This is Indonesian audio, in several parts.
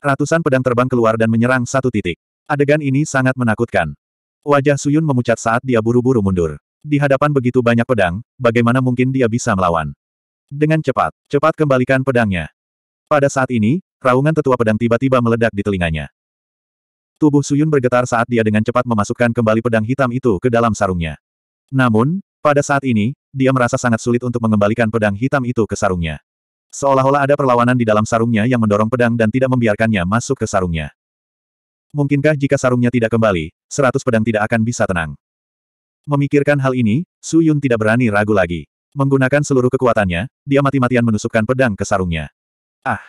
Ratusan pedang terbang keluar dan menyerang satu titik. Adegan ini sangat menakutkan. Wajah Suyun memucat saat dia buru-buru mundur. Di hadapan begitu banyak pedang, bagaimana mungkin dia bisa melawan? Dengan cepat, cepat kembalikan pedangnya. Pada saat ini, raungan tetua pedang tiba-tiba meledak di telinganya. Tubuh Suyun bergetar saat dia dengan cepat memasukkan kembali pedang hitam itu ke dalam sarungnya. Namun, pada saat ini, dia merasa sangat sulit untuk mengembalikan pedang hitam itu ke sarungnya. Seolah-olah ada perlawanan di dalam sarungnya yang mendorong pedang dan tidak membiarkannya masuk ke sarungnya. Mungkinkah jika sarungnya tidak kembali, seratus pedang tidak akan bisa tenang? Memikirkan hal ini, Su Yun tidak berani ragu lagi. Menggunakan seluruh kekuatannya, dia mati-matian menusukkan pedang ke sarungnya. Ah!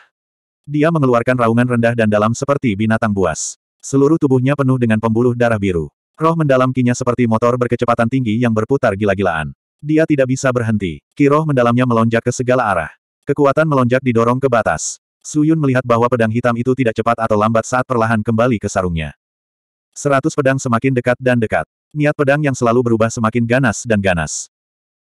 Dia mengeluarkan raungan rendah dan dalam seperti binatang buas. Seluruh tubuhnya penuh dengan pembuluh darah biru. Roh mendalam kinya seperti motor berkecepatan tinggi yang berputar gila-gilaan. Dia tidak bisa berhenti. Kiroh mendalamnya melonjak ke segala arah. Kekuatan melonjak didorong ke batas. Suyun melihat bahwa pedang hitam itu tidak cepat atau lambat saat perlahan kembali ke sarungnya. Seratus pedang semakin dekat dan dekat. Niat pedang yang selalu berubah semakin ganas dan ganas.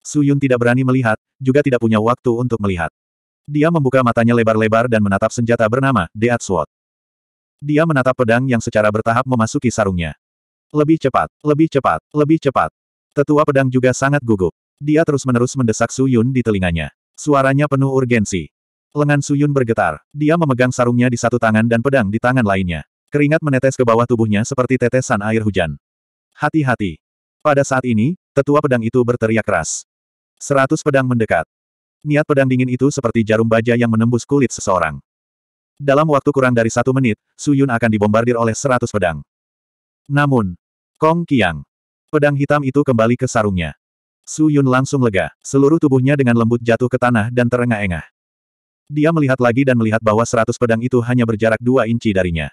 Suyun tidak berani melihat, juga tidak punya waktu untuk melihat. Dia membuka matanya lebar-lebar dan menatap senjata bernama Dead Sword. Dia menatap pedang yang secara bertahap memasuki sarungnya. Lebih cepat, lebih cepat, lebih cepat. Tetua pedang juga sangat gugup. Dia terus-menerus mendesak Suyun di telinganya. Suaranya penuh urgensi. Lengan Suyun bergetar. Dia memegang sarungnya di satu tangan dan pedang di tangan lainnya. Keringat menetes ke bawah tubuhnya seperti tetesan air hujan. Hati-hati. Pada saat ini, tetua pedang itu berteriak keras. Seratus pedang mendekat. Niat pedang dingin itu seperti jarum baja yang menembus kulit seseorang. Dalam waktu kurang dari satu menit, Suyun akan dibombardir oleh seratus pedang. Namun, Kong Kiang. Pedang hitam itu kembali ke sarungnya. Su Yun langsung lega, seluruh tubuhnya dengan lembut jatuh ke tanah dan terengah-engah. Dia melihat lagi dan melihat bahwa seratus pedang itu hanya berjarak dua inci darinya.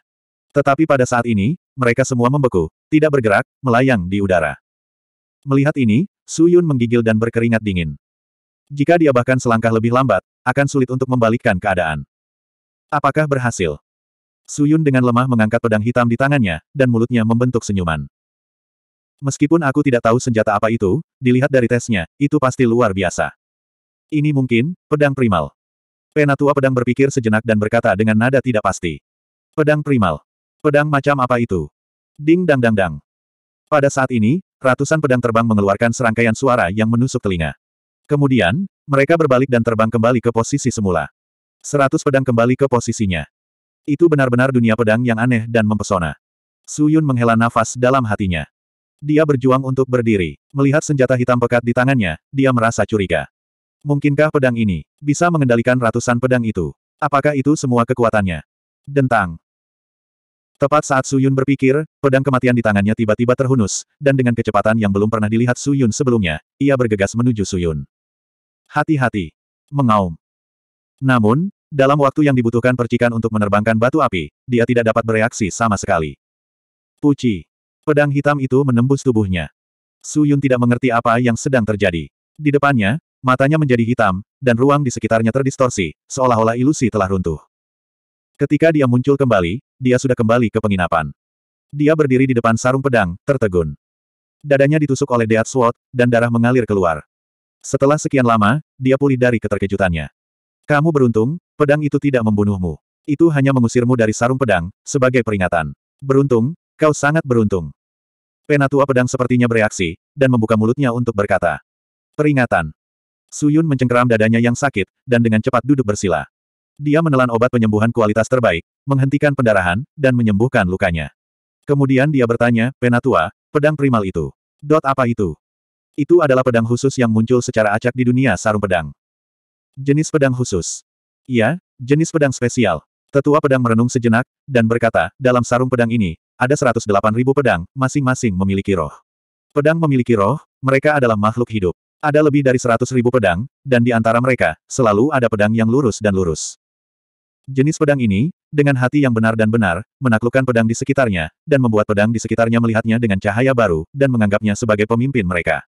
Tetapi pada saat ini, mereka semua membeku, tidak bergerak, melayang di udara. Melihat ini, Su Yun menggigil dan berkeringat dingin. Jika dia bahkan selangkah lebih lambat, akan sulit untuk membalikkan keadaan. Apakah berhasil? Su Yun dengan lemah mengangkat pedang hitam di tangannya, dan mulutnya membentuk senyuman. Meskipun aku tidak tahu senjata apa itu, dilihat dari tesnya, itu pasti luar biasa. Ini mungkin, pedang primal. Penatua pedang berpikir sejenak dan berkata dengan nada tidak pasti. Pedang primal. Pedang macam apa itu? Ding dang dang dang. Pada saat ini, ratusan pedang terbang mengeluarkan serangkaian suara yang menusuk telinga. Kemudian, mereka berbalik dan terbang kembali ke posisi semula. Seratus pedang kembali ke posisinya. Itu benar-benar dunia pedang yang aneh dan mempesona. Suyun menghela nafas dalam hatinya. Dia berjuang untuk berdiri. Melihat senjata hitam pekat di tangannya, dia merasa curiga. Mungkinkah pedang ini bisa mengendalikan ratusan pedang itu? Apakah itu semua kekuatannya? Dentang. Tepat saat Suyun berpikir, pedang kematian di tangannya tiba-tiba terhunus, dan dengan kecepatan yang belum pernah dilihat Suyun sebelumnya, ia bergegas menuju Suyun. Hati-hati. Mengaum. Namun, dalam waktu yang dibutuhkan percikan untuk menerbangkan batu api, dia tidak dapat bereaksi sama sekali. Puci. Pedang hitam itu menembus tubuhnya. Su Yun tidak mengerti apa yang sedang terjadi. Di depannya, matanya menjadi hitam, dan ruang di sekitarnya terdistorsi, seolah-olah ilusi telah runtuh. Ketika dia muncul kembali, dia sudah kembali ke penginapan. Dia berdiri di depan sarung pedang, tertegun. Dadanya ditusuk oleh Death Sword, dan darah mengalir keluar. Setelah sekian lama, dia pulih dari keterkejutannya. Kamu beruntung, pedang itu tidak membunuhmu. Itu hanya mengusirmu dari sarung pedang, sebagai peringatan. Beruntung, Kau sangat beruntung. Penatua pedang sepertinya bereaksi, dan membuka mulutnya untuk berkata. Peringatan. Suyun mencengkeram dadanya yang sakit, dan dengan cepat duduk bersila. Dia menelan obat penyembuhan kualitas terbaik, menghentikan pendarahan, dan menyembuhkan lukanya. Kemudian dia bertanya, Penatua, pedang primal itu. Dot apa itu? Itu adalah pedang khusus yang muncul secara acak di dunia sarung pedang. Jenis pedang khusus. Iya, jenis pedang spesial. Tetua pedang merenung sejenak, dan berkata, dalam sarung pedang ini, ada ribu pedang, masing-masing memiliki roh. Pedang memiliki roh, mereka adalah makhluk hidup. Ada lebih dari ribu pedang, dan di antara mereka, selalu ada pedang yang lurus dan lurus. Jenis pedang ini, dengan hati yang benar dan benar, menaklukkan pedang di sekitarnya, dan membuat pedang di sekitarnya melihatnya dengan cahaya baru, dan menganggapnya sebagai pemimpin mereka.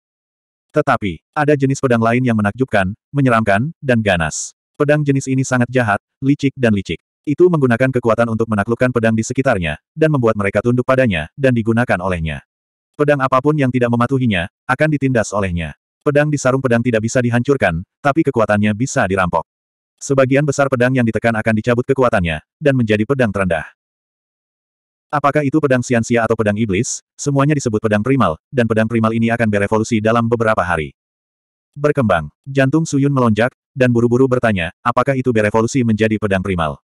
Tetapi, ada jenis pedang lain yang menakjubkan, menyeramkan, dan ganas. Pedang jenis ini sangat jahat, licik dan licik. Itu menggunakan kekuatan untuk menaklukkan pedang di sekitarnya, dan membuat mereka tunduk padanya, dan digunakan olehnya. Pedang apapun yang tidak mematuhinya, akan ditindas olehnya. Pedang di sarung pedang tidak bisa dihancurkan, tapi kekuatannya bisa dirampok. Sebagian besar pedang yang ditekan akan dicabut kekuatannya, dan menjadi pedang terendah. Apakah itu pedang siansia atau pedang iblis, semuanya disebut pedang primal, dan pedang primal ini akan berevolusi dalam beberapa hari. Berkembang, jantung Suyun melonjak, dan buru-buru bertanya, apakah itu berevolusi menjadi pedang primal.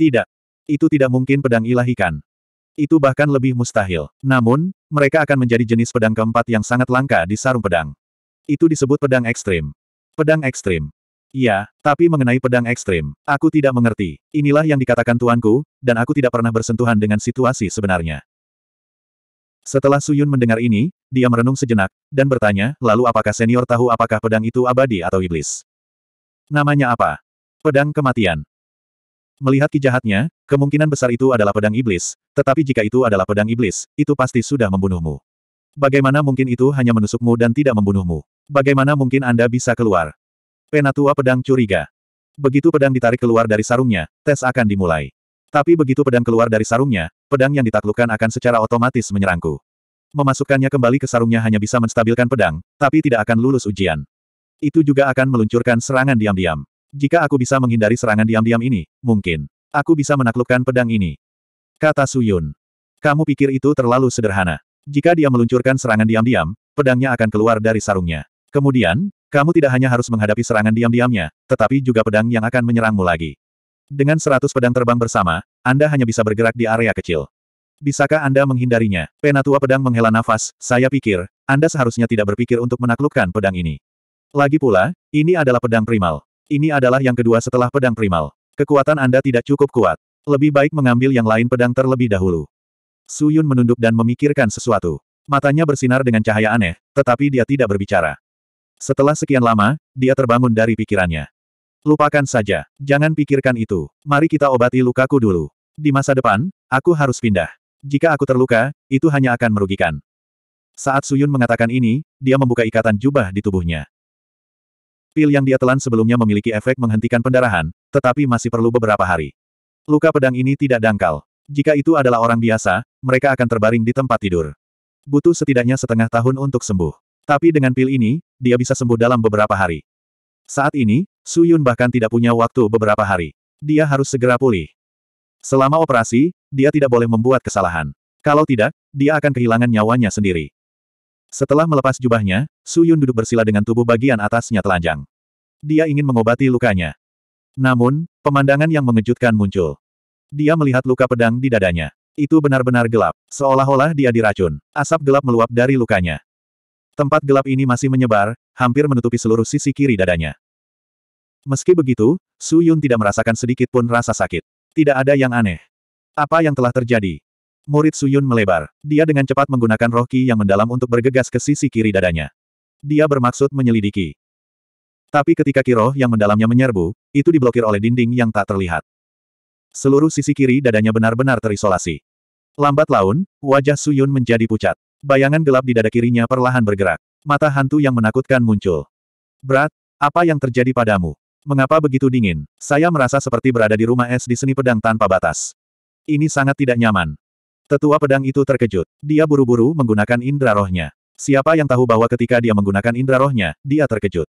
Tidak. Itu tidak mungkin pedang ilahikan. Itu bahkan lebih mustahil. Namun, mereka akan menjadi jenis pedang keempat yang sangat langka di sarung pedang. Itu disebut pedang ekstrim. Pedang ekstrim. Iya, tapi mengenai pedang ekstrim, aku tidak mengerti. Inilah yang dikatakan tuanku, dan aku tidak pernah bersentuhan dengan situasi sebenarnya. Setelah Suyun mendengar ini, dia merenung sejenak, dan bertanya, lalu apakah senior tahu apakah pedang itu abadi atau iblis? Namanya apa? Pedang kematian. Melihat kijahatnya, kemungkinan besar itu adalah pedang iblis, tetapi jika itu adalah pedang iblis, itu pasti sudah membunuhmu. Bagaimana mungkin itu hanya menusukmu dan tidak membunuhmu? Bagaimana mungkin Anda bisa keluar? Penatua pedang curiga. Begitu pedang ditarik keluar dari sarungnya, tes akan dimulai. Tapi begitu pedang keluar dari sarungnya, pedang yang ditaklukkan akan secara otomatis menyerangku. Memasukkannya kembali ke sarungnya hanya bisa menstabilkan pedang, tapi tidak akan lulus ujian. Itu juga akan meluncurkan serangan diam-diam. Jika aku bisa menghindari serangan diam-diam ini, mungkin aku bisa menaklukkan pedang ini. Kata Suyun. Kamu pikir itu terlalu sederhana. Jika dia meluncurkan serangan diam-diam, pedangnya akan keluar dari sarungnya. Kemudian, kamu tidak hanya harus menghadapi serangan diam-diamnya, tetapi juga pedang yang akan menyerangmu lagi. Dengan seratus pedang terbang bersama, Anda hanya bisa bergerak di area kecil. Bisakah Anda menghindarinya? Penatua pedang menghela nafas, saya pikir, Anda seharusnya tidak berpikir untuk menaklukkan pedang ini. Lagi pula, ini adalah pedang primal. Ini adalah yang kedua setelah pedang primal. Kekuatan Anda tidak cukup kuat. Lebih baik mengambil yang lain pedang terlebih dahulu. Su Yun menunduk dan memikirkan sesuatu. Matanya bersinar dengan cahaya aneh, tetapi dia tidak berbicara. Setelah sekian lama, dia terbangun dari pikirannya. Lupakan saja, jangan pikirkan itu. Mari kita obati lukaku dulu. Di masa depan, aku harus pindah. Jika aku terluka, itu hanya akan merugikan. Saat Suyun mengatakan ini, dia membuka ikatan jubah di tubuhnya. Pil yang dia telan sebelumnya memiliki efek menghentikan pendarahan, tetapi masih perlu beberapa hari. Luka pedang ini tidak dangkal. Jika itu adalah orang biasa, mereka akan terbaring di tempat tidur. Butuh setidaknya setengah tahun untuk sembuh. Tapi dengan pil ini, dia bisa sembuh dalam beberapa hari. Saat ini, Su Yun bahkan tidak punya waktu beberapa hari. Dia harus segera pulih. Selama operasi, dia tidak boleh membuat kesalahan. Kalau tidak, dia akan kehilangan nyawanya sendiri. Setelah melepas jubahnya, Su Yun duduk bersila dengan tubuh bagian atasnya telanjang. Dia ingin mengobati lukanya. Namun, pemandangan yang mengejutkan muncul. Dia melihat luka pedang di dadanya. Itu benar-benar gelap, seolah-olah dia diracun. Asap gelap meluap dari lukanya. Tempat gelap ini masih menyebar, hampir menutupi seluruh sisi kiri dadanya. Meski begitu, Su Yun tidak merasakan sedikit pun rasa sakit. Tidak ada yang aneh. Apa yang telah terjadi? Murid Suyun melebar. Dia dengan cepat menggunakan roh ki yang mendalam untuk bergegas ke sisi kiri dadanya. Dia bermaksud menyelidiki. Tapi ketika ki roh yang mendalamnya menyerbu, itu diblokir oleh dinding yang tak terlihat. Seluruh sisi kiri dadanya benar-benar terisolasi. Lambat laun, wajah Suyun menjadi pucat. Bayangan gelap di dada kirinya perlahan bergerak. Mata hantu yang menakutkan muncul. Berat, apa yang terjadi padamu? Mengapa begitu dingin? Saya merasa seperti berada di rumah es di seni pedang tanpa batas. Ini sangat tidak nyaman. Tetua pedang itu terkejut. Dia buru-buru menggunakan indera rohnya. Siapa yang tahu bahwa ketika dia menggunakan indera rohnya, dia terkejut.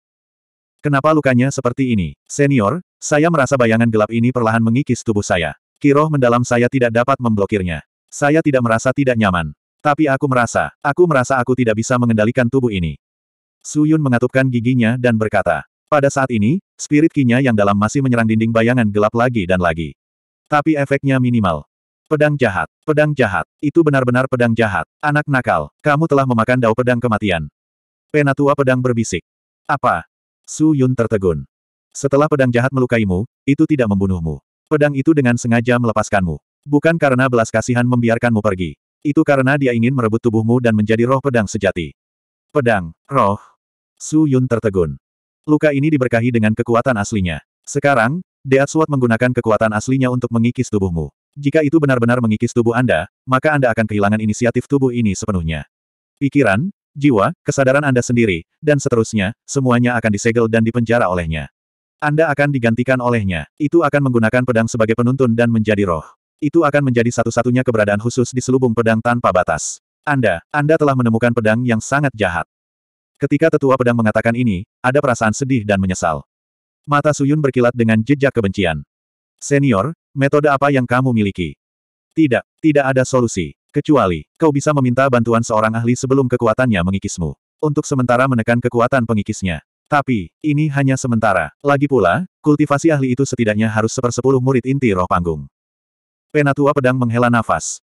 Kenapa lukanya seperti ini? Senior, saya merasa bayangan gelap ini perlahan mengikis tubuh saya. Kiroh mendalam saya tidak dapat memblokirnya. Saya tidak merasa tidak nyaman. Tapi aku merasa, aku merasa aku tidak bisa mengendalikan tubuh ini. Suyun mengatupkan giginya dan berkata, pada saat ini, spirit kinya yang dalam masih menyerang dinding bayangan gelap lagi dan lagi. Tapi efeknya minimal. Pedang jahat, pedang jahat, itu benar-benar pedang jahat, anak nakal, kamu telah memakan dao pedang kematian. Penatua pedang berbisik. Apa? Su Yun tertegun. Setelah pedang jahat melukaimu, itu tidak membunuhmu. Pedang itu dengan sengaja melepaskanmu. Bukan karena belas kasihan membiarkanmu pergi. Itu karena dia ingin merebut tubuhmu dan menjadi roh pedang sejati. Pedang, roh. Su Yun tertegun. Luka ini diberkahi dengan kekuatan aslinya. Sekarang, Deat Sword menggunakan kekuatan aslinya untuk mengikis tubuhmu. Jika itu benar-benar mengikis tubuh Anda, maka Anda akan kehilangan inisiatif tubuh ini sepenuhnya. Pikiran, jiwa, kesadaran Anda sendiri, dan seterusnya, semuanya akan disegel dan dipenjara olehnya. Anda akan digantikan olehnya. Itu akan menggunakan pedang sebagai penuntun dan menjadi roh. Itu akan menjadi satu-satunya keberadaan khusus di selubung pedang tanpa batas. Anda, Anda telah menemukan pedang yang sangat jahat. Ketika tetua pedang mengatakan ini, ada perasaan sedih dan menyesal. Mata Suyun berkilat dengan jejak kebencian. Senior, metode apa yang kamu miliki? Tidak, tidak ada solusi. Kecuali, kau bisa meminta bantuan seorang ahli sebelum kekuatannya mengikismu. Untuk sementara menekan kekuatan pengikisnya. Tapi, ini hanya sementara. Lagi pula, kultivasi ahli itu setidaknya harus sepersepuluh murid inti roh panggung. Penatua pedang menghela nafas.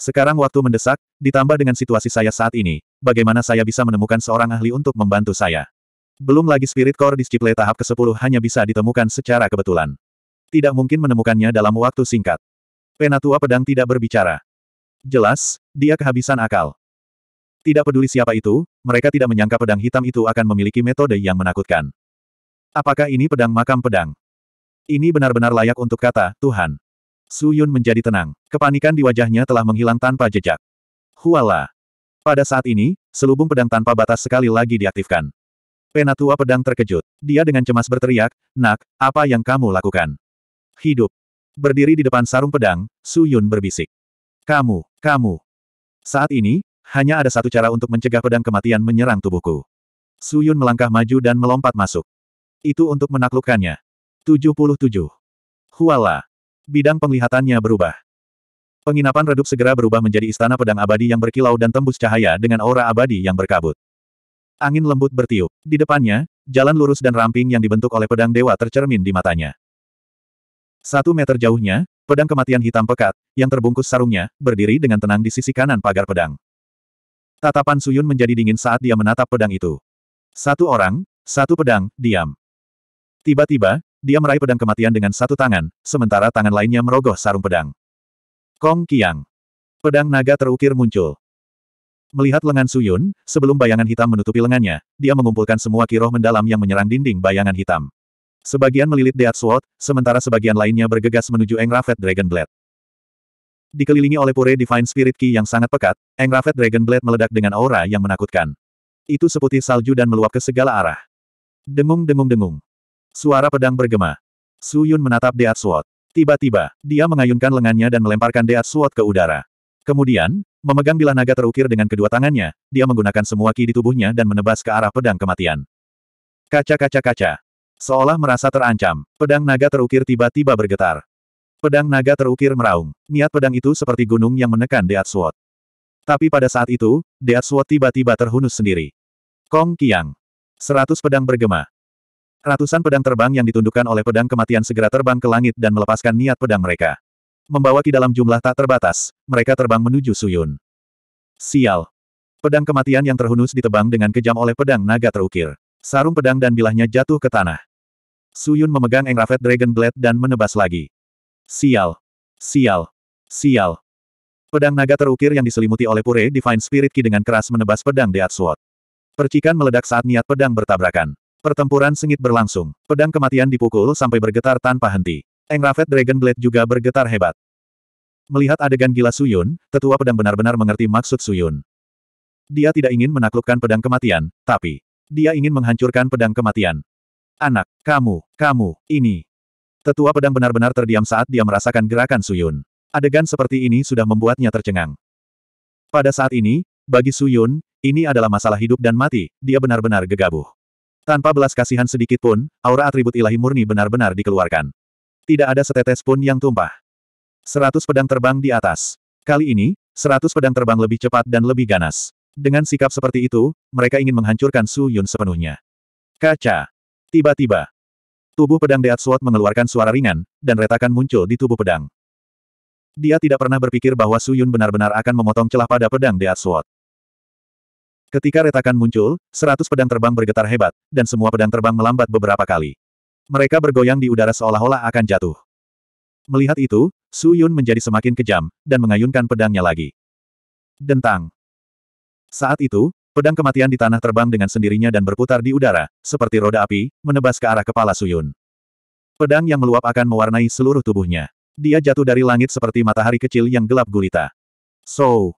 Sekarang waktu mendesak, ditambah dengan situasi saya saat ini, bagaimana saya bisa menemukan seorang ahli untuk membantu saya? Belum lagi spirit core di disciple tahap ke-10 hanya bisa ditemukan secara kebetulan. Tidak mungkin menemukannya dalam waktu singkat. Penatua pedang tidak berbicara. Jelas, dia kehabisan akal. Tidak peduli siapa itu, mereka tidak menyangka pedang hitam itu akan memiliki metode yang menakutkan. Apakah ini pedang makam pedang? Ini benar-benar layak untuk kata, Tuhan. Su Yun menjadi tenang. Kepanikan di wajahnya telah menghilang tanpa jejak. Huala. Pada saat ini, selubung pedang tanpa batas sekali lagi diaktifkan. Penatua pedang terkejut. Dia dengan cemas berteriak, Nak, apa yang kamu lakukan? Hidup. Berdiri di depan sarung pedang, Su Yun berbisik. Kamu, kamu. Saat ini, hanya ada satu cara untuk mencegah pedang kematian menyerang tubuhku. Su Yun melangkah maju dan melompat masuk. Itu untuk menaklukkannya. 77. Huala. Bidang penglihatannya berubah. Penginapan redup segera berubah menjadi istana pedang abadi yang berkilau dan tembus cahaya dengan aura abadi yang berkabut. Angin lembut bertiup. Di depannya, jalan lurus dan ramping yang dibentuk oleh pedang dewa tercermin di matanya. Satu meter jauhnya, pedang kematian hitam pekat, yang terbungkus sarungnya, berdiri dengan tenang di sisi kanan pagar pedang. Tatapan Suyun menjadi dingin saat dia menatap pedang itu. Satu orang, satu pedang, diam. Tiba-tiba, dia meraih pedang kematian dengan satu tangan, sementara tangan lainnya merogoh sarung pedang. Kong Kiang. Pedang naga terukir muncul. Melihat lengan Suyun, sebelum bayangan hitam menutupi lengannya, dia mengumpulkan semua kiroh mendalam yang menyerang dinding bayangan hitam. Sebagian melilit Deat Sword, sementara sebagian lainnya bergegas menuju Engravet Dragon Blade. Dikelilingi oleh pure Divine Spirit Ki yang sangat pekat, Engravet Dragon Blade meledak dengan aura yang menakutkan. Itu seputih salju dan meluap ke segala arah. Dengung-dengung-dengung. Suara pedang bergema. Suyun menatap Deat Sword. Tiba-tiba, dia mengayunkan lengannya dan melemparkan Deat Sword ke udara. Kemudian, Memegang bilah naga terukir dengan kedua tangannya, dia menggunakan semua ki di tubuhnya dan menebas ke arah pedang kematian. Kaca-kaca-kaca. Seolah merasa terancam, pedang naga terukir tiba-tiba bergetar. Pedang naga terukir meraung. Niat pedang itu seperti gunung yang menekan Deat Sword. Tapi pada saat itu, Deat Sword tiba-tiba terhunus sendiri. Kong Kiang. Seratus pedang bergema. Ratusan pedang terbang yang ditundukkan oleh pedang kematian segera terbang ke langit dan melepaskan niat pedang mereka membawa ki dalam jumlah tak terbatas, mereka terbang menuju Suyun. Sial. Pedang kematian yang terhunus ditebang dengan kejam oleh pedang naga terukir. Sarung pedang dan bilahnya jatuh ke tanah. Suyun memegang Engravet Dragon Blade dan menebas lagi. Sial. Sial. Sial. Pedang naga terukir yang diselimuti oleh pure Divine Spirit Ki dengan keras menebas pedang Death Sword. Percikan meledak saat niat pedang bertabrakan. Pertempuran sengit berlangsung. Pedang kematian dipukul sampai bergetar tanpa henti. Rafet Dragon Blade juga bergetar hebat. Melihat adegan gila Suyun, tetua pedang benar-benar mengerti maksud Suyun. Dia tidak ingin menaklukkan pedang kematian, tapi dia ingin menghancurkan pedang kematian. Anak, kamu, kamu, ini. Tetua pedang benar-benar terdiam saat dia merasakan gerakan Suyun. Adegan seperti ini sudah membuatnya tercengang. Pada saat ini, bagi Suyun, ini adalah masalah hidup dan mati, dia benar-benar gegabah. Tanpa belas kasihan sedikit pun, aura atribut ilahi murni benar-benar dikeluarkan. Tidak ada setetes pun yang tumpah. Seratus pedang terbang di atas. Kali ini, seratus pedang terbang lebih cepat dan lebih ganas. Dengan sikap seperti itu, mereka ingin menghancurkan Su Yun sepenuhnya. Kaca. Tiba-tiba. Tubuh pedang Deat Sword mengeluarkan suara ringan, dan retakan muncul di tubuh pedang. Dia tidak pernah berpikir bahwa Su Yun benar-benar akan memotong celah pada pedang Deat Sword. Ketika retakan muncul, seratus pedang terbang bergetar hebat, dan semua pedang terbang melambat beberapa kali. Mereka bergoyang di udara seolah-olah akan jatuh. Melihat itu, Su Yun menjadi semakin kejam, dan mengayunkan pedangnya lagi. Dentang. Saat itu, pedang kematian di tanah terbang dengan sendirinya dan berputar di udara, seperti roda api, menebas ke arah kepala Su Yun. Pedang yang meluap akan mewarnai seluruh tubuhnya. Dia jatuh dari langit seperti matahari kecil yang gelap gulita. So.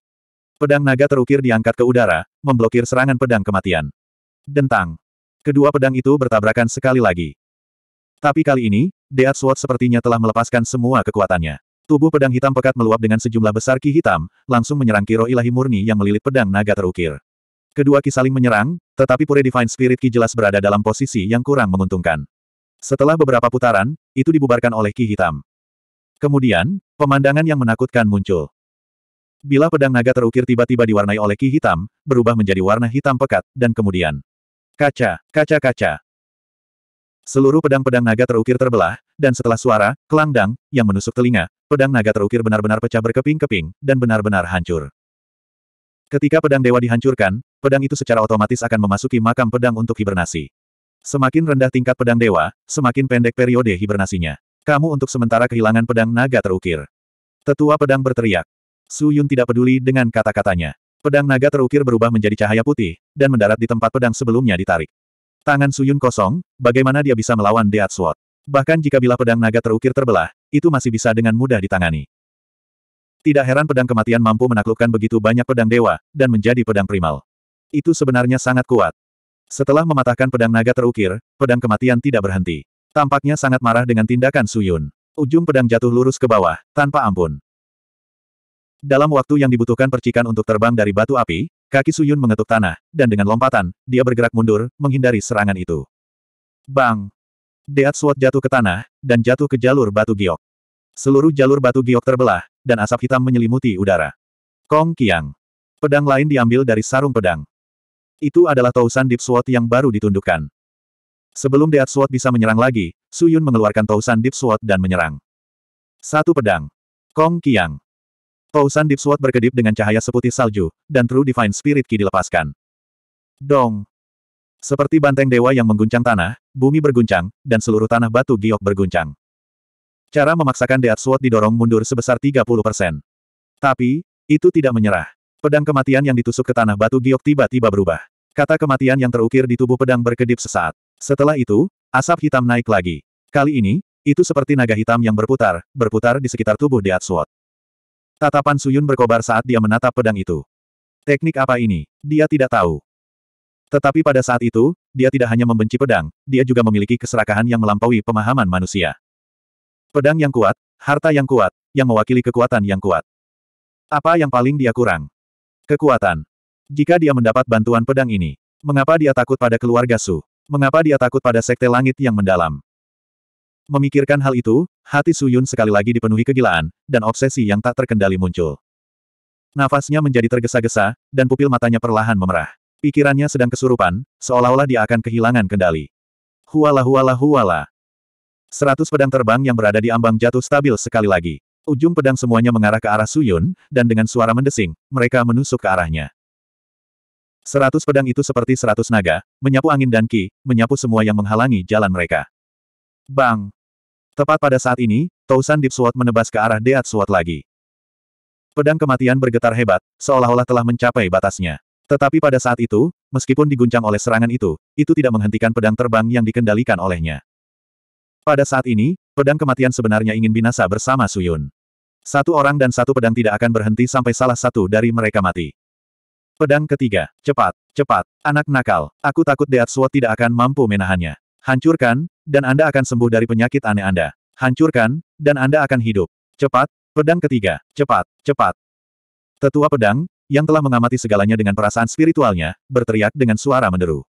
Pedang naga terukir diangkat ke udara, memblokir serangan pedang kematian. Dentang. Kedua pedang itu bertabrakan sekali lagi. Tapi kali ini, Deat Sword sepertinya telah melepaskan semua kekuatannya. Tubuh pedang hitam pekat meluap dengan sejumlah besar ki hitam, langsung menyerang Kiro Ilahi Murni yang melilit pedang naga terukir. Kedua ki saling menyerang, tetapi Pure Divine Spirit ki jelas berada dalam posisi yang kurang menguntungkan. Setelah beberapa putaran, itu dibubarkan oleh ki hitam. Kemudian, pemandangan yang menakutkan muncul. Bila pedang naga terukir tiba-tiba diwarnai oleh ki hitam, berubah menjadi warna hitam pekat, dan kemudian kaca, kaca-kaca. Seluruh pedang-pedang naga terukir terbelah, dan setelah suara, kelangdang, yang menusuk telinga, pedang naga terukir benar-benar pecah berkeping-keping, dan benar-benar hancur. Ketika pedang dewa dihancurkan, pedang itu secara otomatis akan memasuki makam pedang untuk hibernasi. Semakin rendah tingkat pedang dewa, semakin pendek periode hibernasinya. Kamu untuk sementara kehilangan pedang naga terukir. Tetua pedang berteriak. Su Yun tidak peduli dengan kata-katanya. Pedang naga terukir berubah menjadi cahaya putih, dan mendarat di tempat pedang sebelumnya ditarik. Tangan Suyun kosong, bagaimana dia bisa melawan Deat Sword? Bahkan jika bila pedang naga terukir terbelah, itu masih bisa dengan mudah ditangani. Tidak heran pedang kematian mampu menaklukkan begitu banyak pedang dewa, dan menjadi pedang primal. Itu sebenarnya sangat kuat. Setelah mematahkan pedang naga terukir, pedang kematian tidak berhenti. Tampaknya sangat marah dengan tindakan Suyun. Ujung pedang jatuh lurus ke bawah, tanpa ampun. Dalam waktu yang dibutuhkan percikan untuk terbang dari batu api, Kaki Suyun mengetuk tanah, dan dengan lompatan, dia bergerak mundur, menghindari serangan itu. Bang! Deat Suot jatuh ke tanah, dan jatuh ke jalur batu giok. Seluruh jalur batu giok terbelah, dan asap hitam menyelimuti udara. Kong Kiang. Pedang lain diambil dari sarung pedang. Itu adalah Tausan Deep Suot yang baru ditundukkan. Sebelum Deat Suot bisa menyerang lagi, Suyun mengeluarkan Tausan Deep Suot dan menyerang. Satu pedang. Kong Kiang. Kousan Deep berkedip dengan cahaya seputih salju, dan True Divine Spirit Ki dilepaskan. Dong! Seperti banteng dewa yang mengguncang tanah, bumi berguncang, dan seluruh tanah batu giok berguncang. Cara memaksakan Deat Sword didorong mundur sebesar 30%. Tapi, itu tidak menyerah. Pedang kematian yang ditusuk ke tanah batu giok tiba-tiba berubah. Kata kematian yang terukir di tubuh pedang berkedip sesaat. Setelah itu, asap hitam naik lagi. Kali ini, itu seperti naga hitam yang berputar, berputar di sekitar tubuh Deat Sword. Tatapan Suyun berkobar saat dia menatap pedang itu. Teknik apa ini? Dia tidak tahu. Tetapi pada saat itu, dia tidak hanya membenci pedang, dia juga memiliki keserakahan yang melampaui pemahaman manusia. Pedang yang kuat, harta yang kuat, yang mewakili kekuatan yang kuat. Apa yang paling dia kurang? Kekuatan. Jika dia mendapat bantuan pedang ini, mengapa dia takut pada keluarga Su? Mengapa dia takut pada sekte langit yang mendalam? Memikirkan hal itu, hati Suyun sekali lagi dipenuhi kegilaan, dan obsesi yang tak terkendali muncul. Nafasnya menjadi tergesa-gesa, dan pupil matanya perlahan memerah. Pikirannya sedang kesurupan, seolah-olah dia akan kehilangan kendali. Huala huala huala. Seratus pedang terbang yang berada di ambang jatuh stabil sekali lagi. Ujung pedang semuanya mengarah ke arah Suyun, dan dengan suara mendesing, mereka menusuk ke arahnya. Seratus pedang itu seperti seratus naga, menyapu angin dan ki, menyapu semua yang menghalangi jalan mereka. Bang! Tepat pada saat ini, Tousan Deep Sword menebas ke arah Deat Sword lagi. Pedang kematian bergetar hebat, seolah-olah telah mencapai batasnya. Tetapi pada saat itu, meskipun diguncang oleh serangan itu, itu tidak menghentikan pedang terbang yang dikendalikan olehnya. Pada saat ini, pedang kematian sebenarnya ingin binasa bersama Suyun. Satu orang dan satu pedang tidak akan berhenti sampai salah satu dari mereka mati. Pedang ketiga, cepat, cepat, anak nakal, aku takut Deat Sword tidak akan mampu menahannya. Hancurkan, dan Anda akan sembuh dari penyakit aneh Anda. Hancurkan, dan Anda akan hidup. Cepat, pedang ketiga. Cepat, cepat. Tetua pedang, yang telah mengamati segalanya dengan perasaan spiritualnya, berteriak dengan suara menderu.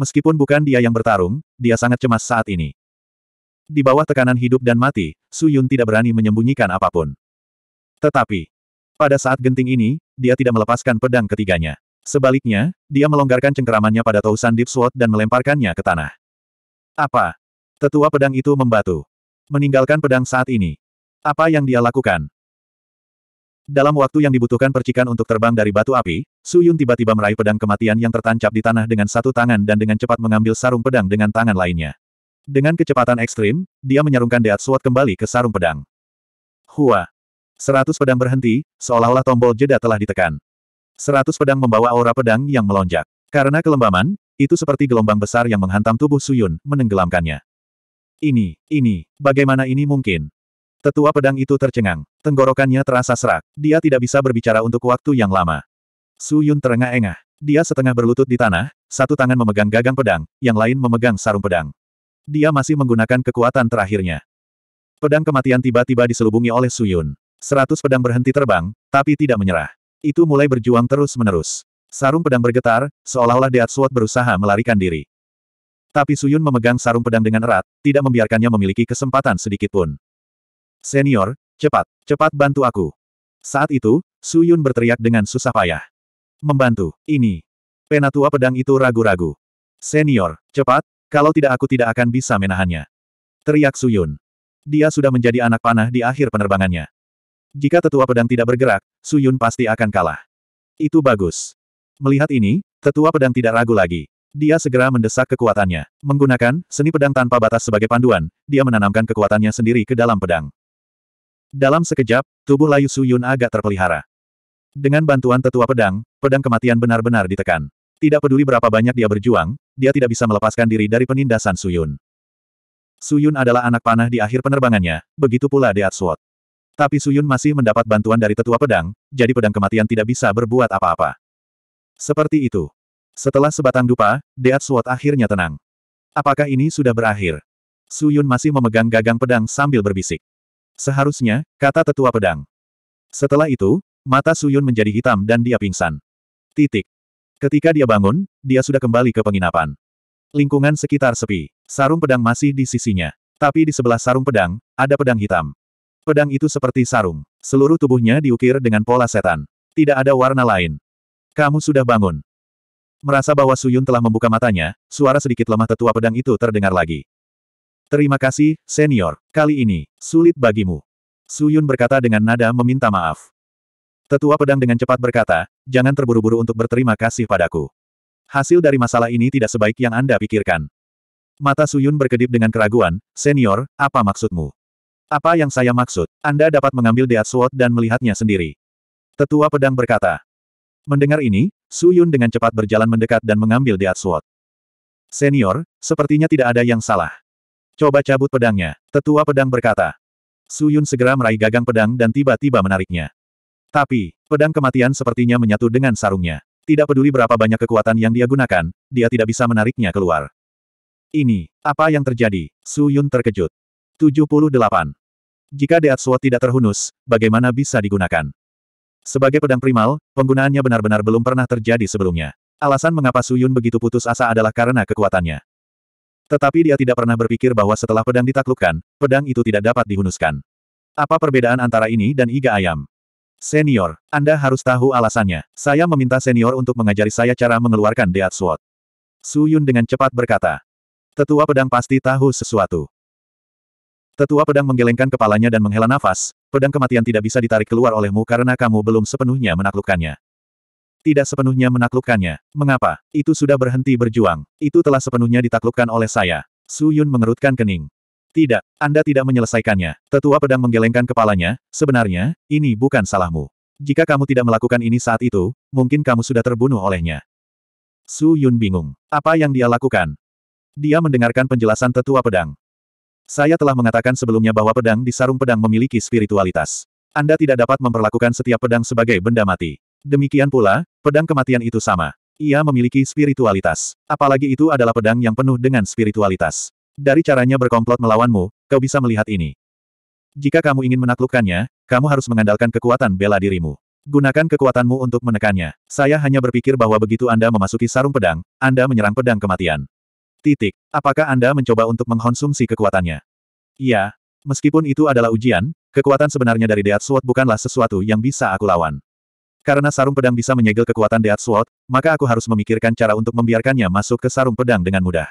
Meskipun bukan dia yang bertarung, dia sangat cemas saat ini. Di bawah tekanan hidup dan mati, Su Yun tidak berani menyembunyikan apapun. Tetapi, pada saat genting ini, dia tidak melepaskan pedang ketiganya. Sebaliknya, dia melonggarkan cengkeramannya pada Tousan Deep Sword dan melemparkannya ke tanah. Apa? Tetua pedang itu membatu. Meninggalkan pedang saat ini. Apa yang dia lakukan? Dalam waktu yang dibutuhkan percikan untuk terbang dari batu api, Su Yun tiba-tiba meraih pedang kematian yang tertancap di tanah dengan satu tangan dan dengan cepat mengambil sarung pedang dengan tangan lainnya. Dengan kecepatan ekstrim, dia menyarungkan Deat suat kembali ke sarung pedang. Hua! Seratus pedang berhenti, seolah-olah tombol jeda telah ditekan. Seratus pedang membawa aura pedang yang melonjak. Karena kelembaman, itu seperti gelombang besar yang menghantam tubuh Suyun, menenggelamkannya. Ini, ini, bagaimana ini mungkin? Tetua pedang itu tercengang. Tenggorokannya terasa serak. Dia tidak bisa berbicara untuk waktu yang lama. Su Yun terengah-engah. Dia setengah berlutut di tanah, satu tangan memegang gagang pedang, yang lain memegang sarung pedang. Dia masih menggunakan kekuatan terakhirnya. Pedang kematian tiba-tiba diselubungi oleh Su Yun. Seratus pedang berhenti terbang, tapi tidak menyerah. Itu mulai berjuang terus-menerus. Sarung pedang bergetar, seolah-olah Deat Sword berusaha melarikan diri. Tapi Suyun memegang sarung pedang dengan erat, tidak membiarkannya memiliki kesempatan sedikitpun. Senior, cepat, cepat bantu aku. Saat itu, Suyun berteriak dengan susah payah. Membantu, ini. Penatua pedang itu ragu-ragu. Senior, cepat, kalau tidak aku tidak akan bisa menahannya. Teriak Suyun. Dia sudah menjadi anak panah di akhir penerbangannya. Jika tetua pedang tidak bergerak, Suyun pasti akan kalah. Itu bagus. Melihat ini, tetua pedang tidak ragu lagi. Dia segera mendesak kekuatannya. Menggunakan seni pedang tanpa batas sebagai panduan, dia menanamkan kekuatannya sendiri ke dalam pedang. Dalam sekejap, tubuh Layu Suyun agak terpelihara. Dengan bantuan tetua pedang, pedang kematian benar-benar ditekan. Tidak peduli berapa banyak dia berjuang, dia tidak bisa melepaskan diri dari penindasan Suyun. Suyun adalah anak panah di akhir penerbangannya, begitu pula Deat Sword. Tapi Suyun masih mendapat bantuan dari tetua pedang, jadi pedang kematian tidak bisa berbuat apa-apa. Seperti itu, setelah sebatang dupa, Deat Sword akhirnya tenang. Apakah ini sudah berakhir? Su Yun masih memegang gagang pedang sambil berbisik. Seharusnya, kata tetua pedang. Setelah itu, mata Su Yun menjadi hitam dan dia pingsan. Titik. Ketika dia bangun, dia sudah kembali ke penginapan. Lingkungan sekitar sepi. Sarung pedang masih di sisinya. Tapi di sebelah sarung pedang, ada pedang hitam. Pedang itu seperti sarung. Seluruh tubuhnya diukir dengan pola setan. Tidak ada warna lain. Kamu sudah bangun. Merasa bahwa Suyun telah membuka matanya, suara sedikit lemah tetua pedang itu terdengar lagi. Terima kasih, senior. Kali ini, sulit bagimu. Suyun berkata dengan nada meminta maaf. Tetua pedang dengan cepat berkata, jangan terburu-buru untuk berterima kasih padaku. Hasil dari masalah ini tidak sebaik yang Anda pikirkan. Mata Suyun berkedip dengan keraguan, senior, apa maksudmu? Apa yang saya maksud? Anda dapat mengambil Death Sword dan melihatnya sendiri. Tetua pedang berkata. Mendengar ini, Su Yun dengan cepat berjalan mendekat dan mengambil Deat Sword. Senior, sepertinya tidak ada yang salah. Coba cabut pedangnya, tetua pedang berkata. Su Yun segera meraih gagang pedang dan tiba-tiba menariknya. Tapi, pedang kematian sepertinya menyatu dengan sarungnya. Tidak peduli berapa banyak kekuatan yang dia gunakan, dia tidak bisa menariknya keluar. Ini, apa yang terjadi? Su Yun terkejut. 78. Jika Deat Sword tidak terhunus, bagaimana bisa digunakan? Sebagai pedang primal, penggunaannya benar-benar belum pernah terjadi sebelumnya. Alasan mengapa Suyun begitu putus asa adalah karena kekuatannya. Tetapi dia tidak pernah berpikir bahwa setelah pedang ditaklukkan, pedang itu tidak dapat dihunuskan. Apa perbedaan antara ini dan iga ayam? Senior, Anda harus tahu alasannya. Saya meminta senior untuk mengajari saya cara mengeluarkan Death Sword. Suyun dengan cepat berkata. Tetua pedang pasti tahu sesuatu. Tetua pedang menggelengkan kepalanya dan menghela nafas, pedang kematian tidak bisa ditarik keluar olehmu karena kamu belum sepenuhnya menaklukkannya. Tidak sepenuhnya menaklukkannya. Mengapa? Itu sudah berhenti berjuang. Itu telah sepenuhnya ditaklukkan oleh saya. Su Yun mengerutkan kening. Tidak, Anda tidak menyelesaikannya. Tetua pedang menggelengkan kepalanya, sebenarnya, ini bukan salahmu. Jika kamu tidak melakukan ini saat itu, mungkin kamu sudah terbunuh olehnya. Su Yun bingung. Apa yang dia lakukan? Dia mendengarkan penjelasan tetua pedang. Saya telah mengatakan sebelumnya bahwa pedang di sarung pedang memiliki spiritualitas. Anda tidak dapat memperlakukan setiap pedang sebagai benda mati. Demikian pula, pedang kematian itu sama. Ia memiliki spiritualitas. Apalagi itu adalah pedang yang penuh dengan spiritualitas. Dari caranya berkomplot melawanmu, kau bisa melihat ini. Jika kamu ingin menaklukkannya, kamu harus mengandalkan kekuatan bela dirimu. Gunakan kekuatanmu untuk menekannya. Saya hanya berpikir bahwa begitu Anda memasuki sarung pedang, Anda menyerang pedang kematian. Titik. Apakah Anda mencoba untuk mengkonsumsi kekuatannya? Iya. Meskipun itu adalah ujian, kekuatan sebenarnya dari Death Sword bukanlah sesuatu yang bisa aku lawan. Karena sarung pedang bisa menyegel kekuatan Death Sword, maka aku harus memikirkan cara untuk membiarkannya masuk ke sarung pedang dengan mudah.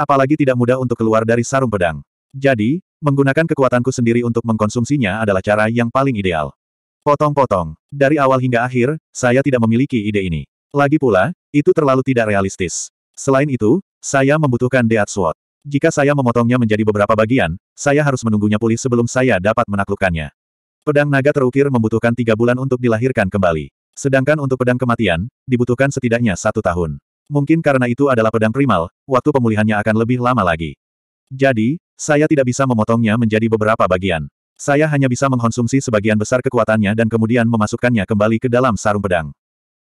Apalagi tidak mudah untuk keluar dari sarung pedang. Jadi, menggunakan kekuatanku sendiri untuk mengkonsumsinya adalah cara yang paling ideal. Potong-potong. Dari awal hingga akhir, saya tidak memiliki ide ini. Lagi pula, itu terlalu tidak realistis. Selain itu, saya membutuhkan Death Sword. Jika saya memotongnya menjadi beberapa bagian, saya harus menunggunya pulih sebelum saya dapat menaklukkannya. Pedang naga terukir membutuhkan tiga bulan untuk dilahirkan kembali. Sedangkan untuk pedang kematian, dibutuhkan setidaknya satu tahun. Mungkin karena itu adalah pedang primal, waktu pemulihannya akan lebih lama lagi. Jadi, saya tidak bisa memotongnya menjadi beberapa bagian. Saya hanya bisa mengkonsumsi sebagian besar kekuatannya dan kemudian memasukkannya kembali ke dalam sarung pedang.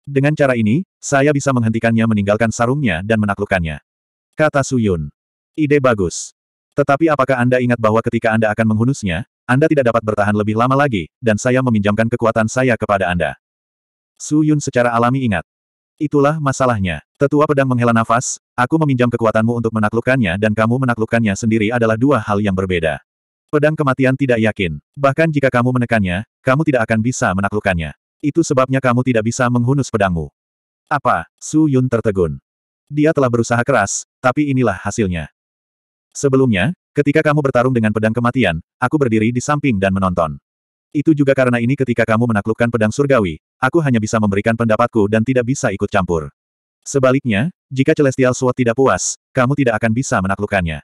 Dengan cara ini, saya bisa menghentikannya meninggalkan sarungnya dan menaklukkannya. Kata Suyun. Ide bagus. Tetapi apakah Anda ingat bahwa ketika Anda akan menghunusnya, Anda tidak dapat bertahan lebih lama lagi, dan saya meminjamkan kekuatan saya kepada Anda. Suyun secara alami ingat. Itulah masalahnya. Tetua pedang menghela nafas, aku meminjam kekuatanmu untuk menaklukkannya dan kamu menaklukkannya sendiri adalah dua hal yang berbeda. Pedang kematian tidak yakin. Bahkan jika kamu menekannya, kamu tidak akan bisa menaklukkannya. Itu sebabnya kamu tidak bisa menghunus pedangmu. Apa? Su Yun tertegun. Dia telah berusaha keras, tapi inilah hasilnya. Sebelumnya, ketika kamu bertarung dengan pedang kematian, aku berdiri di samping dan menonton. Itu juga karena ini ketika kamu menaklukkan pedang surgawi, aku hanya bisa memberikan pendapatku dan tidak bisa ikut campur. Sebaliknya, jika Celestial Sword tidak puas, kamu tidak akan bisa menaklukkannya.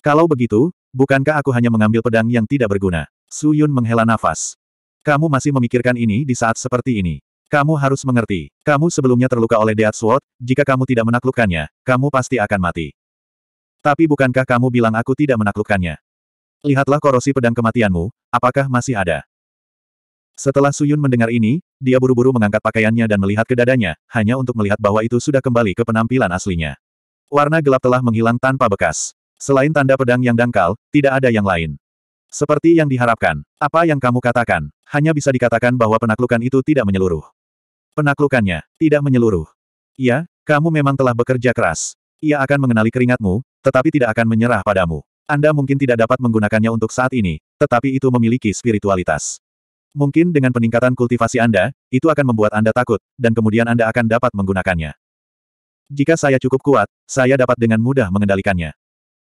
Kalau begitu, bukankah aku hanya mengambil pedang yang tidak berguna? Su Yun menghela nafas. Kamu masih memikirkan ini di saat seperti ini. Kamu harus mengerti. Kamu sebelumnya terluka oleh Death Sword, jika kamu tidak menaklukkannya, kamu pasti akan mati. Tapi bukankah kamu bilang aku tidak menaklukkannya? Lihatlah korosi pedang kematianmu, apakah masih ada? Setelah Suyun mendengar ini, dia buru-buru mengangkat pakaiannya dan melihat ke dadanya, hanya untuk melihat bahwa itu sudah kembali ke penampilan aslinya. Warna gelap telah menghilang tanpa bekas. Selain tanda pedang yang dangkal, tidak ada yang lain. Seperti yang diharapkan, apa yang kamu katakan, hanya bisa dikatakan bahwa penaklukan itu tidak menyeluruh. Penaklukannya, tidak menyeluruh. Ya, kamu memang telah bekerja keras. Ia akan mengenali keringatmu, tetapi tidak akan menyerah padamu. Anda mungkin tidak dapat menggunakannya untuk saat ini, tetapi itu memiliki spiritualitas. Mungkin dengan peningkatan kultivasi Anda, itu akan membuat Anda takut, dan kemudian Anda akan dapat menggunakannya. Jika saya cukup kuat, saya dapat dengan mudah mengendalikannya.